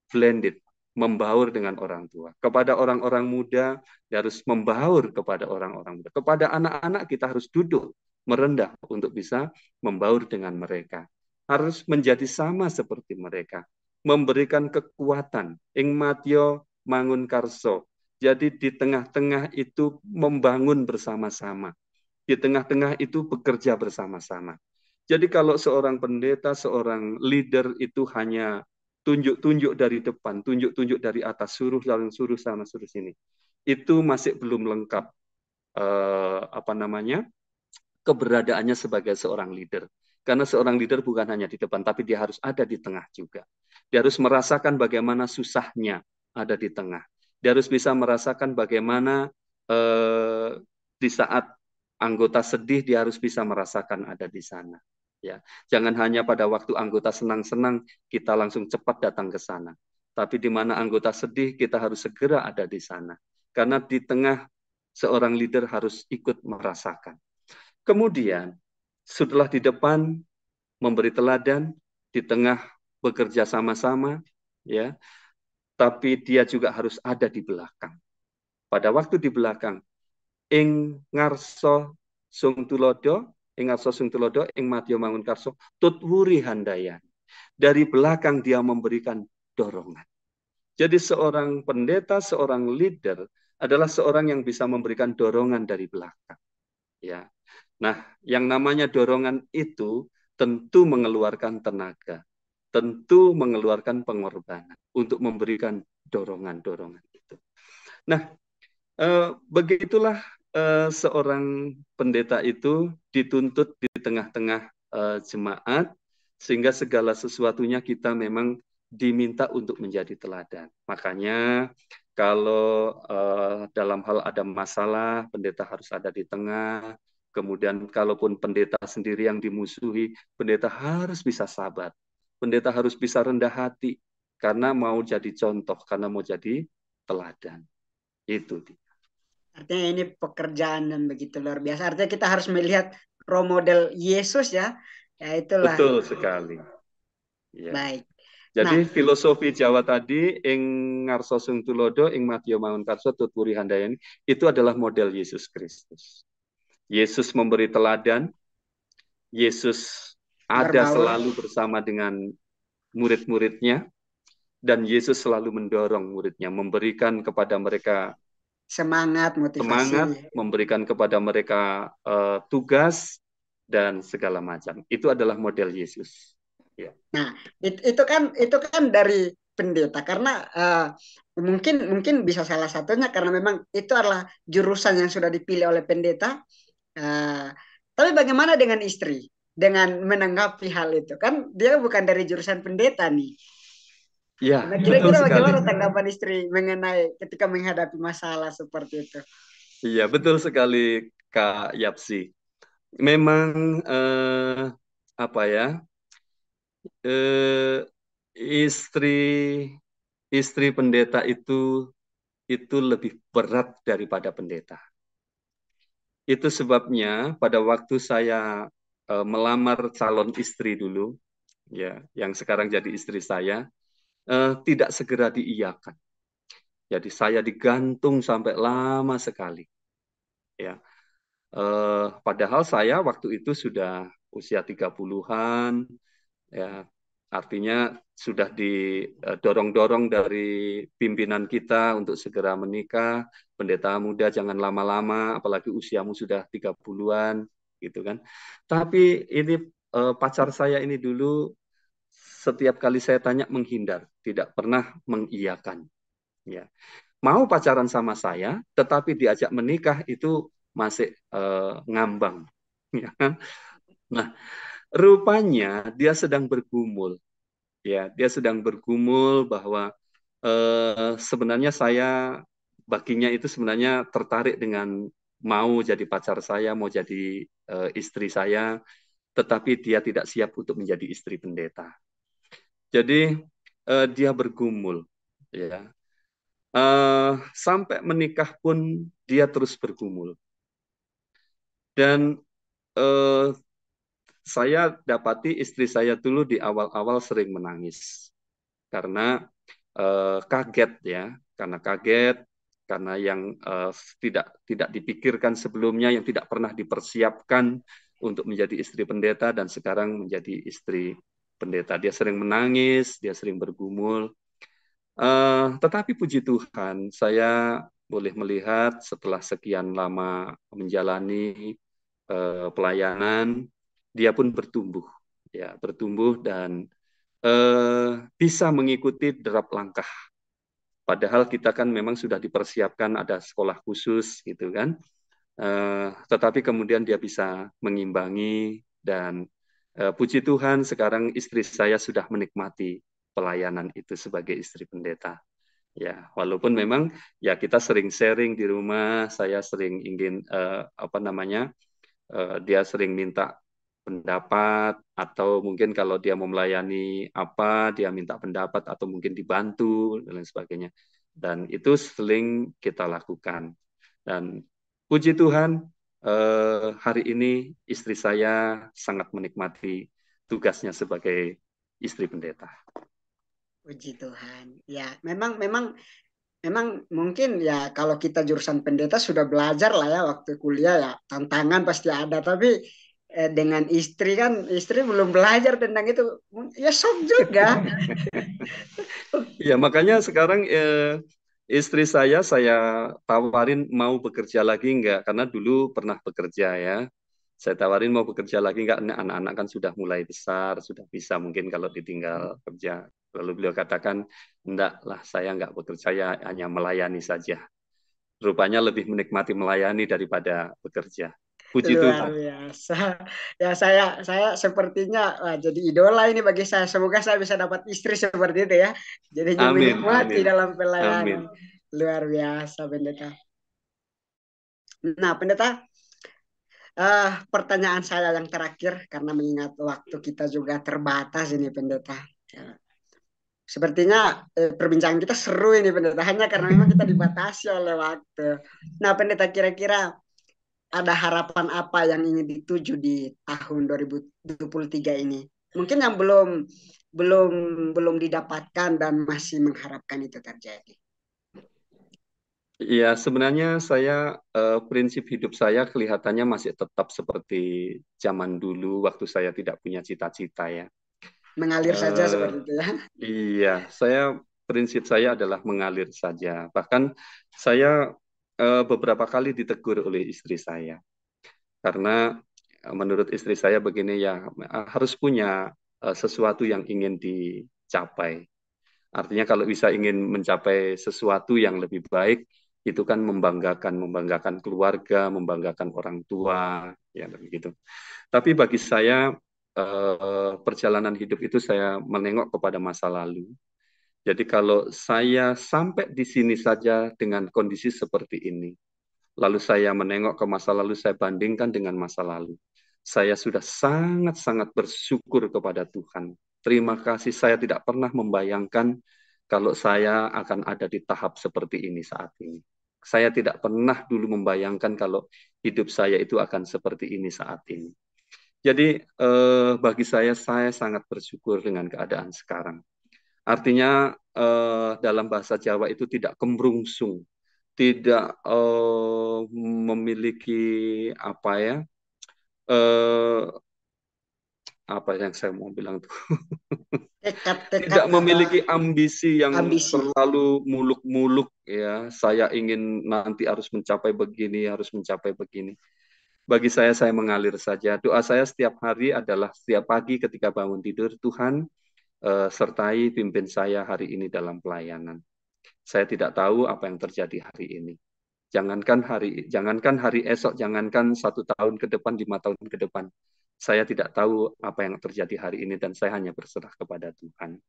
blended, membaur dengan orang tua. Kepada orang-orang muda dia harus membaur kepada orang-orang muda. Kepada anak-anak kita harus duduk merendah untuk bisa membaur dengan mereka harus menjadi sama seperti mereka, memberikan kekuatan ing matio mangun karso. Jadi di tengah-tengah itu membangun bersama-sama. Di tengah-tengah itu bekerja bersama-sama. Jadi kalau seorang pendeta, seorang leader itu hanya tunjuk-tunjuk dari depan, tunjuk-tunjuk dari atas, suruh lalu suruh sana suruh sini. Itu masih belum lengkap eh, apa namanya? keberadaannya sebagai seorang leader. Karena seorang leader bukan hanya di depan, tapi dia harus ada di tengah juga. Dia harus merasakan bagaimana susahnya ada di tengah. Dia harus bisa merasakan bagaimana eh, di saat anggota sedih, dia harus bisa merasakan ada di sana. Ya, jangan hanya pada waktu anggota senang-senang kita langsung cepat datang ke sana. Tapi di mana anggota sedih, kita harus segera ada di sana. Karena di tengah seorang leader harus ikut merasakan. Kemudian setelah di depan memberi teladan, di tengah bekerja sama-sama, ya. Tapi dia juga harus ada di belakang. Pada waktu di belakang, ing ngarso sung tulodo, ing ngarso sung tulodo, ing matio mangun karso, tutwuri handayan. Dari belakang dia memberikan dorongan. Jadi seorang pendeta, seorang leader adalah seorang yang bisa memberikan dorongan dari belakang. Ya. Nah, yang namanya dorongan itu tentu mengeluarkan tenaga, tentu mengeluarkan pengorbanan untuk memberikan dorongan-dorongan itu. Nah, e, begitulah e, seorang pendeta itu dituntut di tengah-tengah e, jemaat sehingga segala sesuatunya kita memang diminta untuk menjadi teladan. Makanya kalau uh, dalam hal ada masalah, pendeta harus ada di tengah, Kemudian kalaupun pendeta sendiri yang dimusuhi, pendeta harus bisa sabar. Pendeta harus bisa rendah hati karena mau jadi contoh, karena mau jadi teladan. Itu dia. Artinya ini pekerjaan yang begitu luar biasa. Artinya kita harus melihat role model Yesus ya. Ya itulah. Betul sekali. Ya. Baik. Jadi nah. filosofi Jawa tadi ing ngarso sung tulodo ing madya maun karso tuturi handayani itu adalah model Yesus Kristus. Yesus memberi teladan, Yesus ada selalu bersama dengan murid-muridnya, dan Yesus selalu mendorong muridnya, memberikan kepada mereka semangat, motivasi. semangat, memberikan kepada mereka uh, tugas dan segala macam. Itu adalah model Yesus. Ya. Nah, itu, itu kan itu kan dari pendeta karena uh, mungkin mungkin bisa salah satunya karena memang itu adalah jurusan yang sudah dipilih oleh pendeta Nah, tapi bagaimana dengan istri? Dengan menanggapi hal itu kan dia bukan dari jurusan pendeta nih. Iya. Nah, kira-kira bagaimana tanggapan istri mengenai ketika menghadapi masalah seperti itu? Iya, betul sekali Kak Yapsi. Memang eh, apa ya? Eh, istri istri pendeta itu itu lebih berat daripada pendeta. Itu sebabnya pada waktu saya uh, melamar calon istri dulu, ya, yang sekarang jadi istri saya, uh, tidak segera diiyakan. Jadi saya digantung sampai lama sekali. Ya. Eh, padahal saya waktu itu sudah usia 30-an ya. Artinya sudah didorong-dorong eh, dari pimpinan kita untuk segera menikah, pendeta muda jangan lama-lama, apalagi usiamu sudah 30-an gitu kan. Tapi ini uh, pacar saya ini dulu setiap kali saya tanya menghindar, tidak pernah mengiyakan. Ya. Mau pacaran sama saya, tetapi diajak menikah itu masih uh, ngambang. Ya. Nah, rupanya dia sedang bergumul. Ya, dia sedang bergumul bahwa eh, sebenarnya saya baginya itu sebenarnya tertarik dengan mau jadi pacar saya, mau jadi uh, istri saya, tetapi dia tidak siap untuk menjadi istri pendeta. Jadi uh, dia bergumul, ya. Uh, sampai menikah pun dia terus bergumul. Dan uh, saya dapati istri saya dulu di awal-awal sering menangis karena uh, kaget ya, karena kaget karena yang uh, tidak tidak dipikirkan sebelumnya yang tidak pernah dipersiapkan untuk menjadi istri pendeta dan sekarang menjadi istri pendeta dia sering menangis dia sering bergumul uh, tetapi puji Tuhan saya boleh melihat setelah sekian lama menjalani uh, pelayanan dia pun bertumbuh ya bertumbuh dan uh, bisa mengikuti derap langkah Padahal kita kan memang sudah dipersiapkan ada sekolah khusus gitu kan. Uh, tetapi kemudian dia bisa mengimbangi dan uh, puji Tuhan sekarang istri saya sudah menikmati pelayanan itu sebagai istri pendeta. Ya, walaupun memang ya kita sering sharing di rumah, saya sering ingin uh, apa namanya? Uh, dia sering minta pendapat atau mungkin kalau dia mau melayani apa dia minta pendapat atau mungkin dibantu dan lain sebagainya dan itu seling kita lakukan dan puji Tuhan eh, hari ini istri saya sangat menikmati tugasnya sebagai istri pendeta puji Tuhan ya memang memang memang mungkin ya kalau kita jurusan pendeta sudah belajar lah ya waktu kuliah ya tantangan pasti ada tapi eh, dengan istri kan istri belum belajar tentang itu ya sok juga ya makanya sekarang eh, istri saya saya tawarin mau bekerja lagi enggak karena dulu pernah bekerja ya saya tawarin mau bekerja lagi enggak nah, anak-anak kan sudah mulai besar sudah bisa mungkin kalau ditinggal kerja lalu beliau katakan enggak lah saya enggak bekerja saya hanya melayani saja rupanya lebih menikmati melayani daripada bekerja Puji Luar Tuhan. biasa. Ya saya saya sepertinya wah, jadi idola ini bagi saya. Semoga saya bisa dapat istri seperti itu ya. Jadi di dalam pelayanan. Amin. Luar biasa pendeta. Nah pendeta, uh, pertanyaan saya yang terakhir karena mengingat waktu kita juga terbatas ini pendeta. Ya. Sepertinya eh, perbincangan kita seru ini pendeta hanya karena memang kita dibatasi oleh waktu. Nah pendeta kira-kira ada harapan apa yang ingin dituju di tahun 2023 ini? Mungkin yang belum belum belum didapatkan dan masih mengharapkan itu terjadi. Iya, sebenarnya saya eh, prinsip hidup saya kelihatannya masih tetap seperti zaman dulu waktu saya tidak punya cita-cita ya. Mengalir saja eh, seperti itu ya. Iya, saya prinsip saya adalah mengalir saja. Bahkan saya Eh, beberapa kali ditegur oleh istri saya karena eh, menurut istri saya begini ya eh, harus punya sesuatu yang ingin dicapai. Artinya kalau bisa ingin mencapai sesuatu yang lebih baik itu kan membanggakan, membanggakan keluarga, membanggakan orang tua, ya begitu. Tapi bagi saya perjalanan hidup itu saya menengok kepada masa lalu jadi kalau saya sampai di sini saja dengan kondisi seperti ini, lalu saya menengok ke masa lalu, saya bandingkan dengan masa lalu. Saya sudah sangat-sangat bersyukur kepada Tuhan. Terima kasih saya tidak pernah membayangkan kalau saya akan ada di tahap seperti ini saat ini. Saya tidak pernah dulu membayangkan kalau hidup saya itu akan seperti ini saat ini. Jadi eh, bagi saya, saya sangat bersyukur dengan keadaan sekarang. Artinya eh, dalam bahasa Jawa itu tidak kemrungsung, tidak eh, memiliki apa ya eh, apa yang saya mau bilang itu tidak eh, memiliki ambisi yang ambisi. terlalu muluk-muluk ya saya ingin nanti harus mencapai begini harus mencapai begini bagi saya saya mengalir saja doa saya setiap hari adalah setiap pagi ketika bangun tidur Tuhan Eh, sertai pimpin saya hari ini dalam pelayanan. Saya tidak tahu apa yang terjadi hari ini. Jangankan hari, jangankan hari esok, jangankan satu tahun ke depan, lima tahun ke depan. Saya tidak tahu apa yang terjadi hari ini dan saya hanya berserah kepada Tuhan.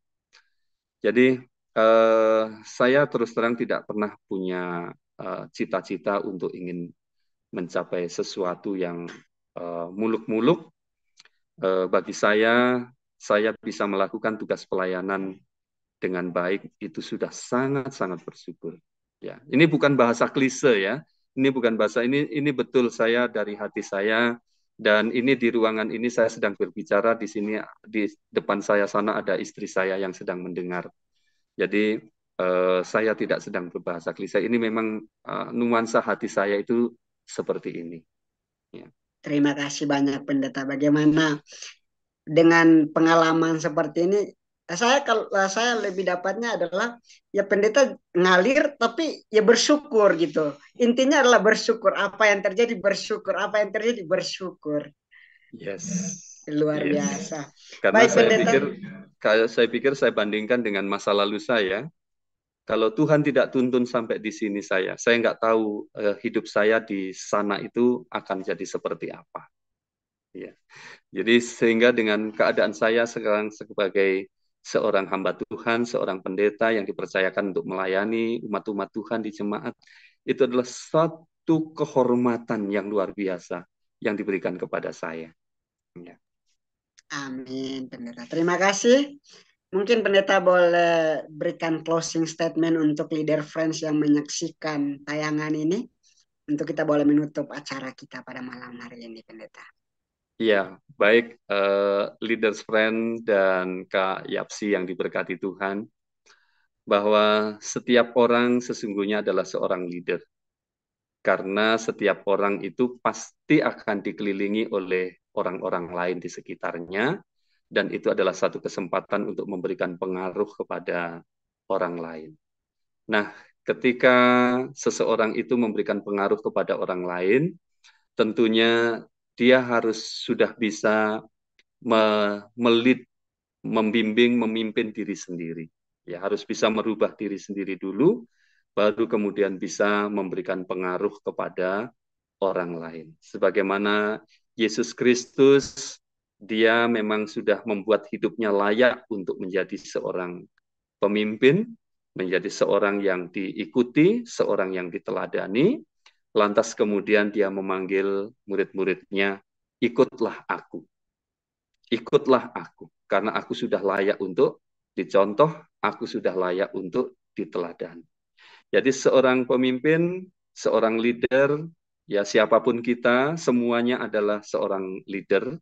Jadi eh, saya terus terang tidak pernah punya eh, cita-cita eh, untuk ingin mencapai sesuatu yang eh, muluk-muluk. Eh, bagi saya saya bisa melakukan tugas pelayanan dengan baik itu sudah sangat-sangat bersyukur. Ya, ini bukan bahasa klise ya. Ini bukan bahasa ini ini betul saya dari hati saya dan ini di ruangan ini saya sedang berbicara di sini di depan saya sana ada istri saya yang sedang mendengar. Jadi eh, saya tidak sedang berbahasa klise. Ini memang eh, nuansa hati saya itu seperti ini. Ya. Terima kasih banyak pendeta. Bagaimana dengan pengalaman seperti ini saya kalau saya lebih dapatnya adalah ya pendeta ngalir tapi ya bersyukur gitu intinya adalah bersyukur apa yang terjadi bersyukur apa yang terjadi bersyukur yes luar yes. biasa karena Baik, saya pendeta. pikir kalau saya pikir saya bandingkan dengan masa lalu saya kalau Tuhan tidak tuntun sampai di sini saya saya nggak tahu eh, hidup saya di sana itu akan jadi seperti apa Ya. Jadi sehingga dengan keadaan saya sekarang sebagai seorang hamba Tuhan, seorang pendeta yang dipercayakan untuk melayani umat-umat Tuhan di jemaat, itu adalah satu kehormatan yang luar biasa yang diberikan kepada saya. Ya. Amin, pendeta. Terima kasih. Mungkin pendeta boleh berikan closing statement untuk leader friends yang menyaksikan tayangan ini untuk kita boleh menutup acara kita pada malam hari ini, pendeta. Ya baik uh, leaders friend dan Kak Yapsi yang diberkati Tuhan, bahwa setiap orang sesungguhnya adalah seorang leader. Karena setiap orang itu pasti akan dikelilingi oleh orang-orang lain di sekitarnya, dan itu adalah satu kesempatan untuk memberikan pengaruh kepada orang lain. Nah, ketika seseorang itu memberikan pengaruh kepada orang lain, tentunya dia harus sudah bisa me melit, membimbing, memimpin diri sendiri. Ya harus bisa merubah diri sendiri dulu, baru kemudian bisa memberikan pengaruh kepada orang lain. Sebagaimana Yesus Kristus, dia memang sudah membuat hidupnya layak untuk menjadi seorang pemimpin, menjadi seorang yang diikuti, seorang yang diteladani, Lantas kemudian dia memanggil murid-muridnya, ikutlah aku. Ikutlah aku, karena aku sudah layak untuk dicontoh, aku sudah layak untuk diteladan. Jadi seorang pemimpin, seorang leader, ya siapapun kita, semuanya adalah seorang leader.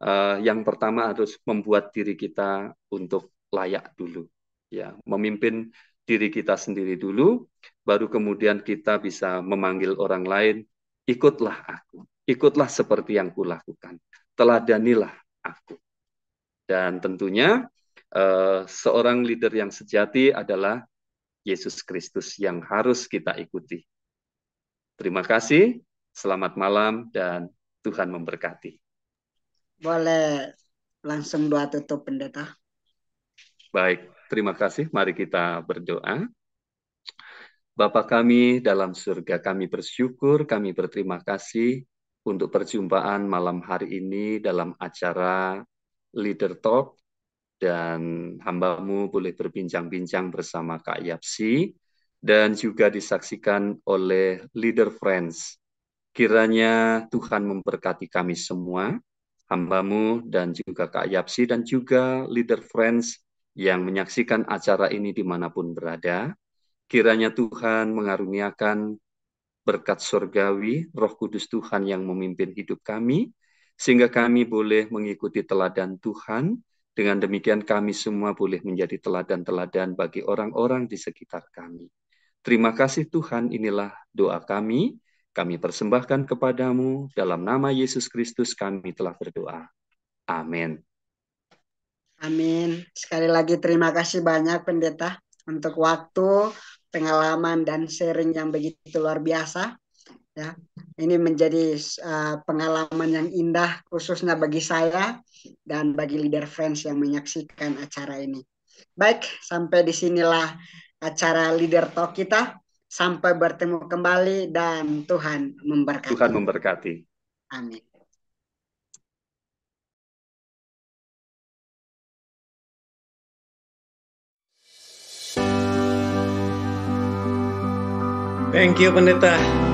Uh, yang pertama harus membuat diri kita untuk layak dulu. Ya, memimpin diri kita sendiri dulu, baru kemudian kita bisa memanggil orang lain, ikutlah aku, ikutlah seperti yang kulakukan, teladanilah aku. Dan tentunya eh, seorang leader yang sejati adalah Yesus Kristus yang harus kita ikuti. Terima kasih, selamat malam, dan Tuhan memberkati. Boleh langsung doa tutup pendeta. Baik, Terima kasih. Mari kita berdoa. Bapa kami dalam surga, kami bersyukur, kami berterima kasih untuk perjumpaan malam hari ini dalam acara Leader Talk dan hambamu boleh berbincang-bincang bersama Kak Yapsi dan juga disaksikan oleh Leader Friends. Kiranya Tuhan memberkati kami semua, hambamu dan juga Kak Yapsi dan juga Leader Friends yang menyaksikan acara ini dimanapun berada. Kiranya Tuhan mengaruniakan berkat surgawi, roh kudus Tuhan yang memimpin hidup kami, sehingga kami boleh mengikuti teladan Tuhan. Dengan demikian kami semua boleh menjadi teladan-teladan bagi orang-orang di sekitar kami. Terima kasih Tuhan, inilah doa kami. Kami persembahkan kepadamu dalam nama Yesus Kristus kami telah berdoa. Amin. Amin. Sekali lagi terima kasih banyak pendeta untuk waktu, pengalaman dan sharing yang begitu luar biasa. Ya, ini menjadi uh, pengalaman yang indah khususnya bagi saya dan bagi leader friends yang menyaksikan acara ini. Baik, sampai disinilah acara leader talk kita. Sampai bertemu kembali dan Tuhan memberkati. Tuhan memberkati. Amin. Thank you pendeta.